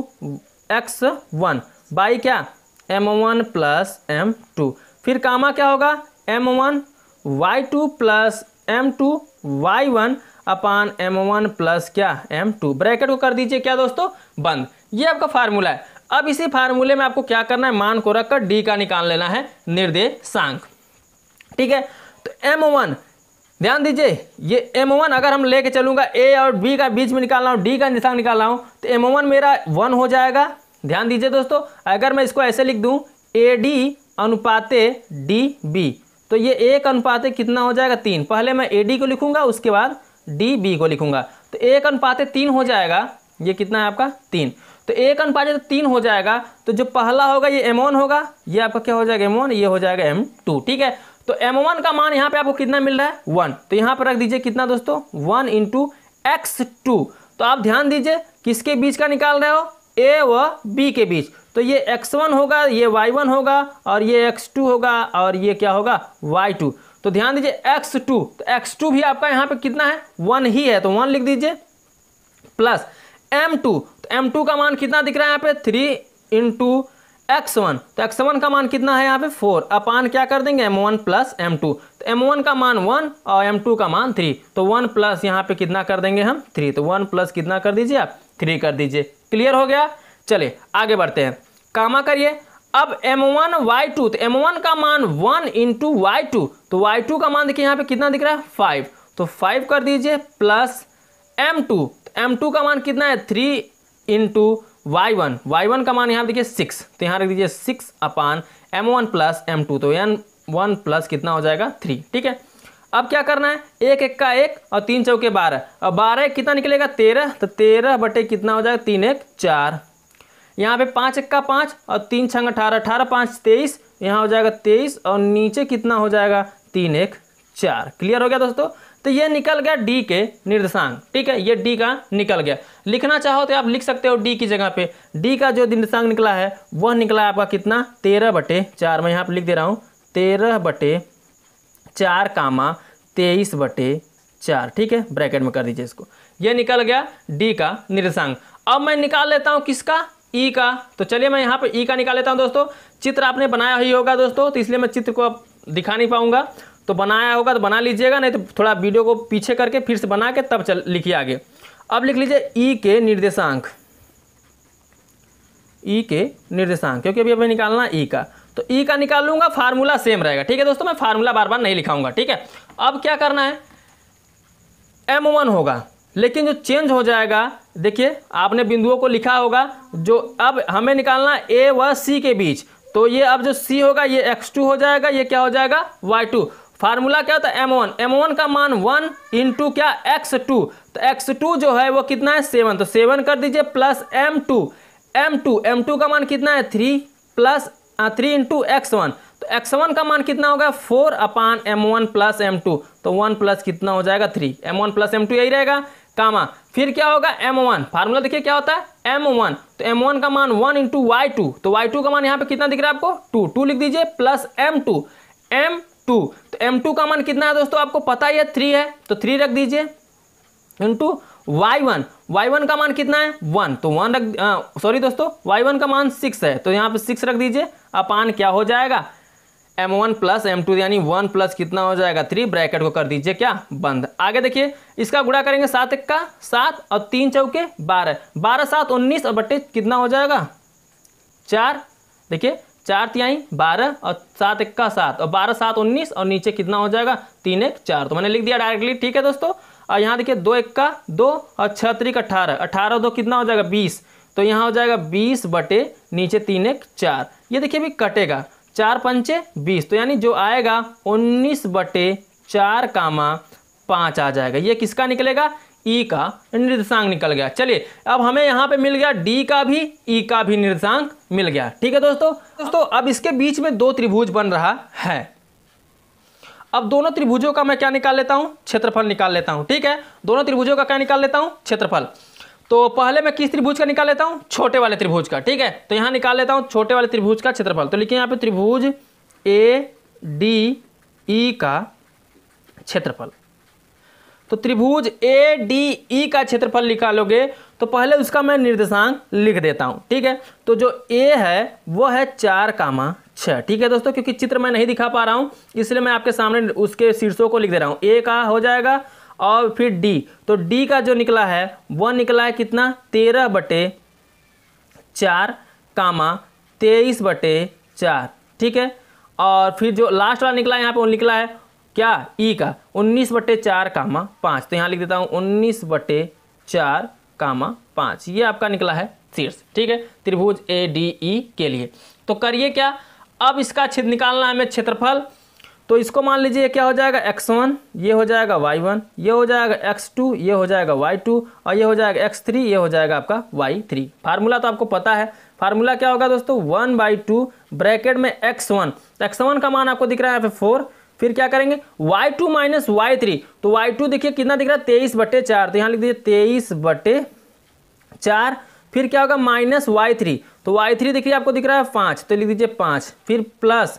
X one by क्या M one plus M two फिर कामा क्या होगा M one Y two plus M two Y one upon M one plus क्या एम टू ब्रैकेट को कर दीजिए क्या दोस्तों बंद ये आपका फार्मूला है अब इसी फार्मूले में आपको क्या करना है मान को रखकर डी का निकाल लेना है निर्देशांक ठीक है तो एम वन ध्यान दीजिए ये एम वन अगर हम लेके चलूंगा ए और बी का बीच में निकाल रहा हूँ डी का निशान निकाल रहा हूँ तो एम वन मेरा वन हो जाएगा ध्यान दीजिए दोस्तों अगर मैं इसको ऐसे लिख दूँ ए डी अनुपाते डी बी तो ये एक अनुपाते कितना हो जाएगा तीन पहले मैं ए डी को लिखूंगा उसके बाद डी बी को लिखूंगा तो एक अनुपाते तीन हो जाएगा ये कितना है आपका तीन तो एक अनुपाते तो तीन हो जाएगा तो जो पहला होगा ये एम होगा ये आपका क्या हो जाएगा एम ये हो जाएगा एम टू ठीक है तो एम वन का मान यहाँ पे आपको कितना मिल रहा है वन तो यहाँ पर रख दीजिए कितना दोस्तों वन इंटू एक्स टू तो आप ध्यान दीजिए किसके बीच का निकाल रहे हो ए व बी के बीच तो ये x1 होगा ये y1 होगा और ये x2 होगा और ये क्या होगा y2 तो ध्यान दीजिए x2 तो x2 भी आपका यहाँ पे कितना है वन ही है तो वन लिख दीजिए प्लस m2 तो m2 का मान कितना दिख रहा है यहाँ पे थ्री इंटू एक्स वन तो एक्स वन का मान कितना है यहाँ पे फोर अपान क्या कर देंगे M one plus M two तो एम वन का मान वन और एम टू का मान थ्री तो वन प्लस यहाँ पे कितना कर देंगे हम थ्री तो वन प्लस कितना कर दीजिए आप थ्री कर दीजिए क्लियर हो गया चलिए आगे बढ़ते हैं कामा करिए अब M1 Y2 तो M1 का मान 1 इंटू वाई तो Y2 का मान देखिए यहाँ पे कितना दिख रहा है 5 तो 5 कर दीजिए प्लस M2 तो M2 का मान कितना है 3 into Y one Y one का मान यहाँ देखिए सिक्स तो यहाँ रख दीजिए six upon M one plus M two तो एन वन प्लस कितना हो जाएगा थ्री ठीक है अब क्या करना है एक एक का एक और तीन चौके बारह और बारह कितना निकलेगा तेरह तो तेरह बटे कितना हो जाएगा तीन एक चार यहाँ पे पाँच एक का पाँच और तीन छंग अठारह अठारह पाँच तेईस यहाँ हो जाएगा तेईस और नीचे कितना हो जाएगा तीन एक चार क्लियर हो गया दोस्तों तो ये निकल गया डी के निर्देशांक ठीक है ये डी का निकल गया लिखना चाहो तो आप लिख सकते हो डी की जगह पे डी का जो निर्देशांक निकला है वह निकला है आपका कितना तेरह बटे चार मैं यहाँ पर लिख दे रहा हूँ तेरह बटे चार कामा तेईस बटे चार ठीक है ब्रैकेट में कर दीजिए इसको ये निकल गया डी का निर्देशांक अब मैं निकाल लेता हूँ किसका ई का तो चलिए मैं यहाँ पर ई का निकाल लेता हूँ दोस्तों चित्र आपने बनाया ही होगा दोस्तों तो इसलिए मैं चित्र को अब दिखा नहीं पाऊंगा तो बनाया होगा तो बना लीजिएगा नहीं तो थोड़ा वीडियो को पीछे करके फिर से बना के तब चल लिखिए आगे अब लिख लीजिए ई के निर्देशांक ई के निर्देशांक क्योंकि अभी हमें निकालना ई का तो ई e का निकाल लूंगा फार्मूला सेम रहेगा ठीक है दोस्तों मैं फार्मूला बार बार नहीं लिखाऊंगा ठीक है अब क्या करना है एम वन होगा लेकिन जो चेंज हो जाएगा देखिए आपने बिंदुओं को लिखा होगा जो अब हमें निकालना ए व सी के बीच तो ये अब जो सी होगा ये एक्स टू हो जाएगा ये क्या हो जाएगा वाई टू फार्मूला क्या होता है एम वन एम वन का मान वन इंटू क्या एक्स टू तो एक्स टू जो है वो कितना है सेवन तो सेवन कर दीजिए plus M two M two M two का मान कितना है three plus three into X one तो एक्स वन का मान कितना होगा four upon M one plus M two तो वन प्लस कितना हो जाएगा three M one plus M two यही रहेगा कामा फिर क्या होगा एम वन फार्मूला देखिए क्या होता है एम वन तो एम वन का मान वन इंटू वाई टू तो वाई टू का मान यहाँ पे कितना दिख रहा है आपको टू टू लिख दीजिए plus M two M two तो एम टू का मान कितना है दोस्तों आपको पता ही है थ्री है तो थ्री रख दीजिए इंटू y1 y1 का मान कितना है वन तो वन रख सॉरी दोस्तों y1 का मान सिक्स है तो यहाँ पे सिक्स रख दीजिए अपान क्या हो जाएगा m1 वन प्लस एम यानी वन प्लस कितना हो जाएगा थ्री ब्रैकेट को कर दीजिए क्या बंद आगे देखिए इसका गुड़ा करेंगे सात एक का सात और तीन चौके बारह बारह सात उन्नीस और बट्टे कितना हो जाएगा चार देखिए चार तिहाई बारह और सात इक्का सात और बारह सात उन्नीस और नीचे कितना हो जाएगा तीन एक चार तो मैंने लिख दिया डायरेक्टली ठीक है दोस्तों और यहाँ देखिए दो इक्का दो और छः तरीक अट्ठारह अट्ठारह दो कितना हो जाएगा बीस तो यहाँ हो जाएगा बीस बटे नीचे तीन एक चार ये देखिए अभी कटेगा चार पंचे बीस तो यानी जो आएगा उन्नीस बटे चार कामा पाँच आ जाएगा ये किसका निकलेगा ई का निर्देशांक निकल गया चलिए अब हमें यहाँ पे मिल गया डी का भी ई का भी निर्देशांक मिल गया ठीक है दोस्तों दोस्तों अब इसके बीच में दो त्रिभुज बन रहा है अब दोनों त्रिभुजों का मैं क्या निकाल लेता हूँ क्षेत्रफल निकाल लेता हूँ ठीक है दोनों त्रिभुजों का क्या निकाल लेता हूँ क्षेत्रफल तो पहले मैं किस त्रिभुज का निकाल लेता हूँ छोटे वाले त्रिभुज का ठीक है तो यहाँ निकाल लेता हूँ छोटे वाले त्रिभुज का क्षेत्रफल तो लिखिए यहाँ पे त्रिभुज ए डी ई का क्षेत्रफल तो त्रिभुज ए डी ई का क्षेत्रफल निकालोगे तो पहले उसका मैं निर्देशांक लिख देता हूँ ठीक है तो जो ए है वह है चार कामा अच्छा ठीक है दोस्तों क्योंकि चित्र मैं नहीं दिखा पा रहा हूँ इसलिए मैं आपके सामने उसके शीर्षों को लिख दे रहा हूँ ए का हो जाएगा और फिर डी तो डी का जो निकला है वह निकला है कितना तेरह बटे चार कामा तेईस बटे चार ठीक है और फिर जो लास्ट वाला निकला है यहाँ पर वो निकला है क्या ई का उन्नीस बटे चार कामा पाँच तो यहाँ लिख देता हूँ उन्नीस बटे चार कामा पाँच ये आपका निकला है शीर्ष ठीक है त्रिभुज ए डी ई के लिए तो करिए क्या अब इसका छिद निकालना है हमें क्षेत्रफल तो इसको मान लीजिए क्या हो जाएगा एक्स वन ये हो जाएगा y1 ये हो जाएगा x2 ये हो जाएगा y2 और ये हो जाएगा x3 ये हो जाएगा आपका y3 थ्री फार्मूला तो आपको पता है फार्मूला क्या होगा दोस्तों वन बाई टू ब्रैकेट में एक्स वन एक्स वन का मान आपको दिख रहा है यहाँ पे फोर फिर क्या करेंगे y2 to minus Y three तो y2 देखिए कितना दिख रहा है तेईस बटे चार तो यहाँ लिख दीजिए तेईस बटे चार फिर क्या होगा माइनस वाई थ्री तो वाई थ्री देखिए आपको दिख रहा है पाँच तो लिख दीजिए पाँच फिर प्लस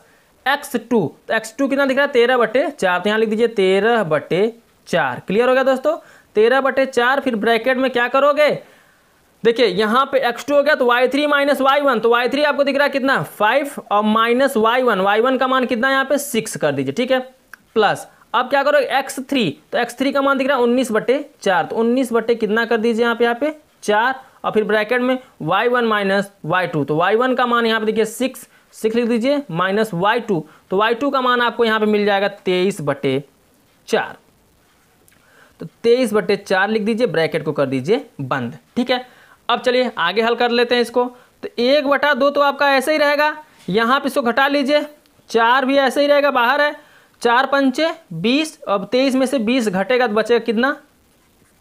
एक्स टू तो एक्स टू कितना दिख रहा है तेरह बटे चार तो यहाँ लिख दीजिए तेरह बटे चार क्लियर हो गया दोस्तों तेरह बटे चार फिर ब्रैकेट में क्या करोगे देखिए यहाँ पे एक्स टू हो गया तो Y three minus Y one तो वाई थ्री आपको दिख रहा है कितना फाइव और minus Y one Y one का मान कितना यहाँ पे सिक्स कर दीजिए ठीक है प्लस अब क्या करोगे एक्स थ्री तो एक्स थ्री का मान दिख रहा है उन्नीस बटे चार तो उन्नीस बटे कितना कर दीजिए यहाँ पे यहाँ पे चार और फिर ब्रैकेट में Y one minus Y two तो वाई वन का मान यहाँ पे देखिए सिक्स सिक्स लिख दीजिए माइनस वाई टू तो वाई टू का मान आपको यहाँ पे मिल जाएगा तेईस बटे चार तो तेईस बटे चार लिख दीजिए ब्रैकेट को कर दीजिए बंद ठीक है अब चलिए आगे हल कर लेते हैं इसको तो एक बटा दो तो आपका ऐसे ही रहेगा यहाँ पे इसको घटा लीजिए चार भी ऐसे ही रहेगा बाहर है चार पंचे बीस अब तेईस में से बीस घटेगा तो बचेगा कितना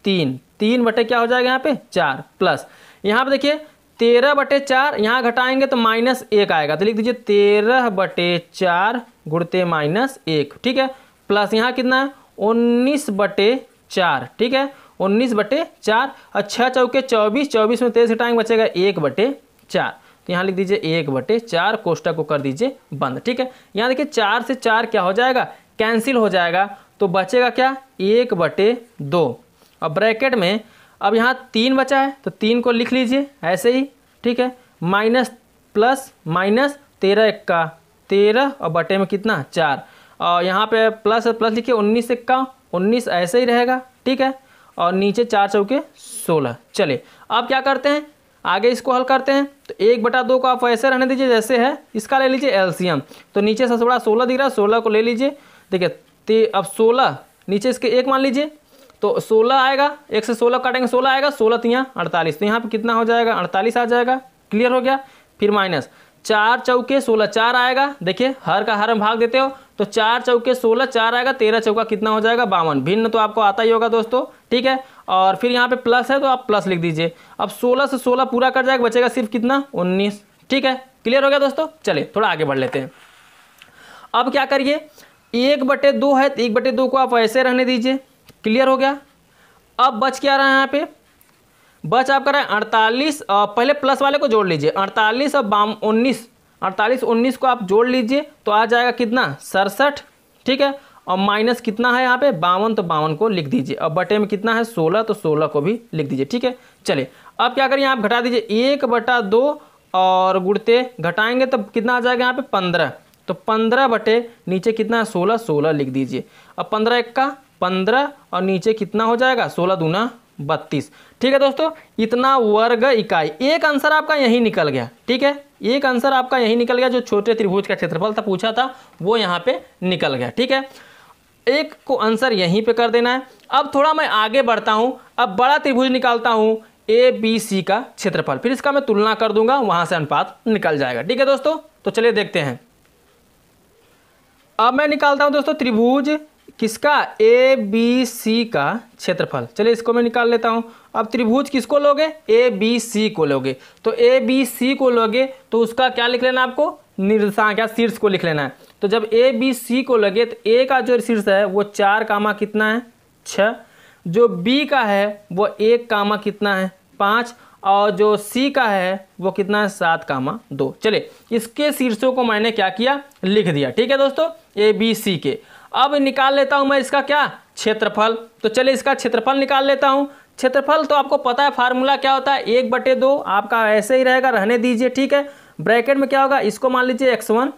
तीन तीन बटे क्या हो जाएगा यहाँ पे चार प्लस यहाँ पे देखिए तेरह बटे चार यहाँ घटाएंगे तो माइनस एक आएगा तो लिख दीजिए तेरह बटे चार गुड़ते माइनस एक ठीक है प्लस यहाँ कितना है उन्नीस बटे चार ठीक है उन्नीस बटे चार और छः चौके चौबीस चौबीस में तेईस घटाएंगे बचेगा एक बटे चार तो यहाँ लिख दीजिए एक बटे चार कोष्टा को कर दीजिए बंद ठीक है यहाँ देखिए चार से चार क्या हो जाएगा कैंसिल हो जाएगा तो बचेगा क्या एक बटे दो और ब्रैकेट में अब यहाँ तीन बचा है तो तीन को लिख लीजिए ऐसे ही ठीक है माइनस प्लस माइनस तेरह इक्का तेरह और बटे में कितना चार और यहाँ पे प्लस प्लस लिखिए उन्नीस इक्का उन्नीस ऐसे ही रहेगा ठीक है और नीचे चार चौके सोलह चले अब क्या करते हैं आगे इसको हल करते हैं तो एक बटा दो को आप ऐसे रहने दीजिए जैसे है इसका ले लीजिए एल्सियम तो नीचे सबसे बड़ा सोलह दिख रहा है सोलह को ले लीजिए देखिए ते अब सोलह नीचे इसके एक मान लीजिए तो सोलह आएगा एक से सोलह काटेंगे सोलह आएगा सोलह तिया अड़तालीस तो यहाँ पर कितना हो जाएगा अड़तालीस आ जाएगा क्लियर हो गया फिर माइनस चार चौके सोलह चार आएगा देखिए हर का हर भाग देते हो तो चार चौके सोलह चार आएगा तेरह चौका कितना हो जाएगा बावन भिन्न तो आपको आता ही होगा दोस्तों ठीक है और फिर यहाँ पे प्लस है तो आप प्लस लिख दीजिए अब सोलह से सोलह पूरा कर जाएगा बचेगा सिर्फ कितना उन्नीस ठीक है क्लियर हो गया दोस्तों चलिए थोड़ा आगे बढ़ लेते हैं अब क्या करिए एक बटे दो है तो एक बटे दो को आप ऐसे रहने दीजिए क्लियर हो गया अब बच क्या रहा है यहाँ पे बच आप कर रहे हैं अड़तालीस पहले प्लस वाले को जोड़ लीजिए अड़तालीस और बाम उन्नीस अड़तालीस उन्नीस को आप जोड़ लीजिए तो आ जाएगा कितना सड़सठ ठीक है और माइनस कितना है यहाँ पे बावन तो बावन को लिख दीजिए और बटे में कितना है सोलह तो सोलह को भी लिख दीजिए ठीक है चलिए अब क्या करिए आप घटा दीजिए एक बटा दो और गुड़ते घटाएंगे तो कितना आ जाएगा यहाँ पे पंद्रह तो पंद्रह बटे नीचे कितना है सोलह सोलह लिख दीजिए अब पंद्रह एक का पंद्रह और नीचे कितना हो जाएगा सोलह दूना बत्तीस ठीक है दोस्तों इतना वर्ग इकाई एक आंसर आपका यही निकल गया ठीक है एक आंसर आपका यही निकल गया जो छोटे त्रिभुज का क्षेत्रफल था पूछा था वो यहाँ पे निकल गया ठीक है एक को आंसर यहीं पे कर देना है अब थोड़ा मैं आगे बढ़ता हूँ अब बड़ा त्रिभुज निकालता हूँ ए बी सी का क्षेत्रफल फिर इसका मैं तुलना कर दूंगा वहाँ से अनुपात निकल जाएगा ठीक है दोस्तों तो चलिए देखते हैं अब मैं निकालता हूँ दोस्तों त्रिभुज किसका ए बी सी का क्षेत्रफल चलिए इसको मैं निकाल लेता हूँ अब त्रिभुज किसको लोगे ए बी सी को लोगे तो ए बी सी को लोगे तो उसका क्या लिख लेना आपको निर्देशांक या शीर्ष को लिख लेना है तो जब ए बी सी को लगे तो ए का जो शीर्ष है वो चार कामा कितना है छ जो बी का है वो एक कामा कितना है पाँच और जो सी का है वो कितना है सात कामा दो चले इसके शीर्षों को मैंने क्या किया लिख दिया ठीक है दोस्तों ए बी सी के अब निकाल लेता हूँ मैं इसका क्या क्षेत्रफल तो चलिए इसका क्षेत्रफल निकाल लेता हूँ क्षेत्रफल तो आपको पता है फार्मूला क्या होता है एक बटे दो आपका ऐसे ही रहेगा रहने दीजिए ठीक है ब्रैकेट में क्या होगा इसको मान लीजिए एक्स वन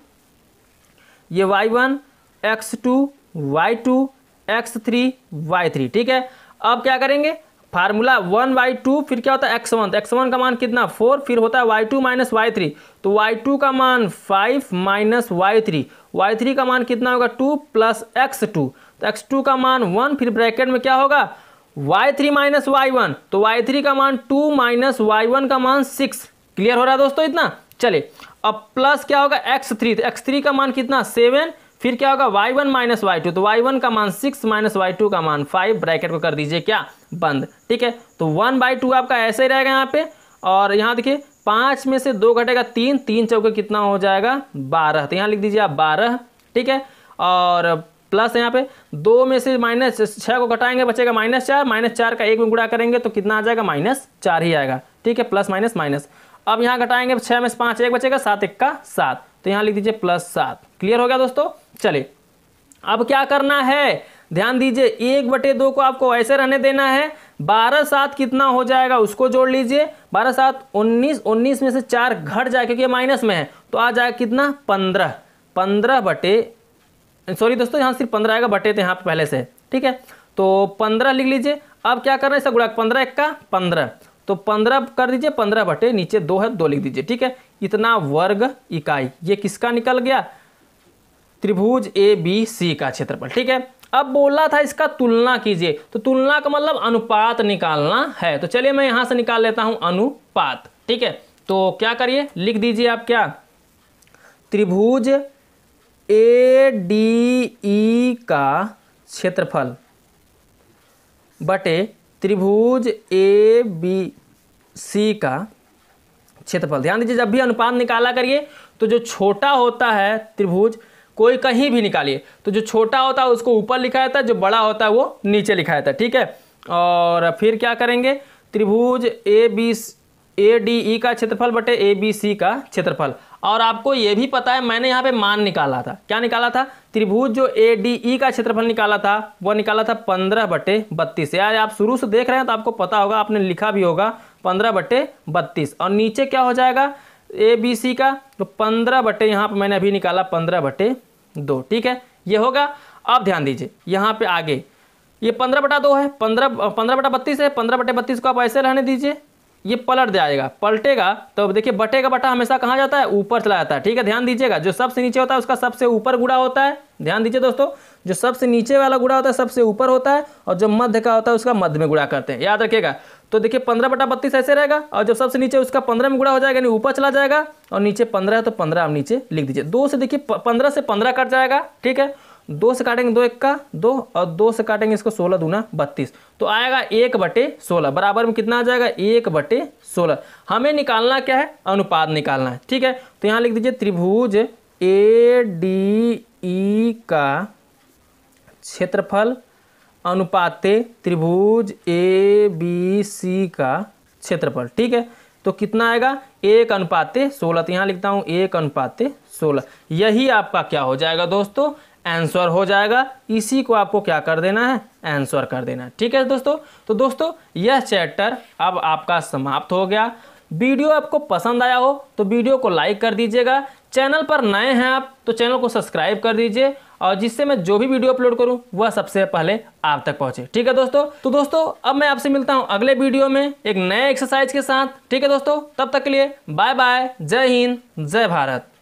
ये Y one X two Y two X three Y three ठीक है अब क्या करेंगे फार्मूला वन बाई टू फिर क्या होता है एक्स वन तो एक्स वन का मान कितना फोर फिर होता है Y two minus Y three तो वाई टू का मान five minus Y three Y three का मान कितना होगा टू प्लस एक्स टू तो एक्स टू का मान वन फिर ब्रैकेट में क्या होगा Y three minus Y one तो वाई थ्री का मान टू माइनस वाई वन का मान सिक्स क्लियर हो रहा है दोस्तों इतना चले अब प्लस क्या होगा एक्स थ्री तो एक्स थ्री का मान कितना सेवन फिर क्या होगा Y one minus Y two तो वाई वन का मान सिक्स माइनस वाई टू का मान फाइव ब्रैकेट को कर दीजिए क्या बंद ठीक है तो वन बाई टू आपका ऐसे ही रहेगा यहाँ पे और यहाँ देखिए पाँच में से दो घटेगा तीन तीन चौके कितना हो जाएगा बारह तो यहाँ लिख दीजिए आप बारह ठीक है और प्लस यहाँ पे दो में से माइनस छः को घटाएंगे बचेगा माइनस चार माइनस चार का एक में गुड़ा करेंगे तो कितना आ जाएगा माइनस चार ही आएगा ठीक है प्लस माइनस माइनस अब यहाँ घटाएंगे छः में से पाँच एक बचेगा सात एक का सात तो यहाँ लिख दीजिए प्लस सात क्लियर हो गया दोस्तों चलिए अब क्या करना है ध्यान दीजिए एक बटे दो को आपको ऐसे रहने देना है बारह सात कितना हो जाएगा उसको जोड़ लीजिए बारह सात उन्नीस उन्नीस में से चार घट जाए क्योंकि माइनस में है तो आ जाएगा कितना पंद्रह पंद्रह बटे सॉरी दोस्तों यहाँ सिर्फ पंद्रह आएगा बटे थे तो यहाँ पर पहले से ठीक है तो पंद्रह लिख लीजिए अब क्या करना है इसका गुड़ा पंद्रह एक का पंद्रह तो पंद्रह कर दीजिए पंद्रह बटे नीचे दो है दो लिख दीजिए ठीक है इतना वर्ग इकाई ये किसका निकल गया त्रिभुज ए बी सी का क्षेत्रफल ठीक है अब बोला था इसका तुलना कीजिए तो तुलना का मतलब अनुपात निकालना है तो चलिए मैं यहां से निकाल लेता हूं अनुपात ठीक है तो क्या करिए लिख दीजिए आप क्या त्रिभुज ए डी ई का क्षेत्रफल बटे त्रिभुज ए बी सी का क्षेत्रफल ध्यान दीजिए जब भी अनुपात निकाला करिए तो जो छोटा होता है त्रिभुज कोई कहीं भी निकालिए तो जो छोटा होता है उसको ऊपर लिखा जाता है जो बड़ा होता है वो नीचे लिखा जाता है ठीक है और फिर क्या करेंगे त्रिभुज A B A D E का क्षेत्रफल बटे ए बी सी का क्षेत्रफल और आपको ये भी पता है मैंने यहाँ पे मान निकाला था क्या निकाला था त्रिभुज जो ए डी ई का क्षेत्रफल निकाला था वह निकाला था पंद्रह बटे बत्तीस यार आप शुरू से देख रहे हैं तो आपको पता होगा आपने लिखा भी होगा पंद्रह बटे बत्तीस और नीचे क्या हो जाएगा ए बी सी का तो पंद्रह बटे यहाँ पर मैंने अभी निकाला पंद्रह बटे दो ठीक है ये होगा अब ध्यान दीजिए यहाँ पे आगे ये पंद्रह बटा दो है पंद्रह पंद्रह बटा बत्तीस है पंद्रह बटे बत्तीस को आप ऐसे रहने दीजिए ये पलट जाएगा पलटेगा तो देखिए बटे का बटा हमेशा कहाँ जाता है ऊपर चला जाता है ठीक है ध्यान दीजिएगा जो सबसे नीचे होता है उसका सबसे ऊपर गुड़ा होता है ध्यान दीजिए दोस्तों जो सबसे नीचे वाला गुड़ा होता है सबसे ऊपर होता है और जो मध्य का होता है उसका मध्य में गुड़ा करते हैं याद रखिएगा तो देखिए पंद्रह बटा बत्तीस ऐसे रहेगा और जब सबसे नीचे उसका पंद्रह में गुड़ा हो जाएगा यानी ऊपर चला जाएगा और नीचे पंद्रह है तो पंद्रह आप नीचे लिख दीजिए दो से देखिए पंद्रह से पंद्रह कट जाएगा ठीक है दो से काटेंगे दो एक का दो और दो से काटेंगे इसको सोलह दूना बत्तीस तो आएगा एक बटे सोलह बराबर में कितना आ जाएगा एक बटे सोलह हमें निकालना क्या है अनुपात निकालना है ठीक है तो यहाँ लिख दीजिए त्रिभुज ए डी ई का क्षेत्रफल अनुपाते त्रिभुज ए बी सी का क्षेत्रफल ठीक है तो कितना आएगा एक अनुपाते सोलह तो यहाँ लिखता हूँ एक अनुपाते सोलह यही आपका क्या हो जाएगा दोस्तों आंसर हो जाएगा इसी को आपको क्या कर देना है आंसर कर देना है ठीक है दोस्तों तो दोस्तों यह चैप्टर अब आपका समाप्त हो गया वीडियो आपको पसंद आया हो तो वीडियो को लाइक कर दीजिएगा चैनल पर नए हैं आप तो चैनल को सब्सक्राइब कर दीजिए और जिससे मैं जो भी वीडियो अपलोड करूँ वह सबसे पहले आप तक पहुंचे ठीक है दोस्तों तो दोस्तों अब मैं आपसे मिलता हूँ अगले वीडियो में एक नए एक्सरसाइज के साथ ठीक है दोस्तों तब तक के लिए बाय बाय जय हिंद जय भारत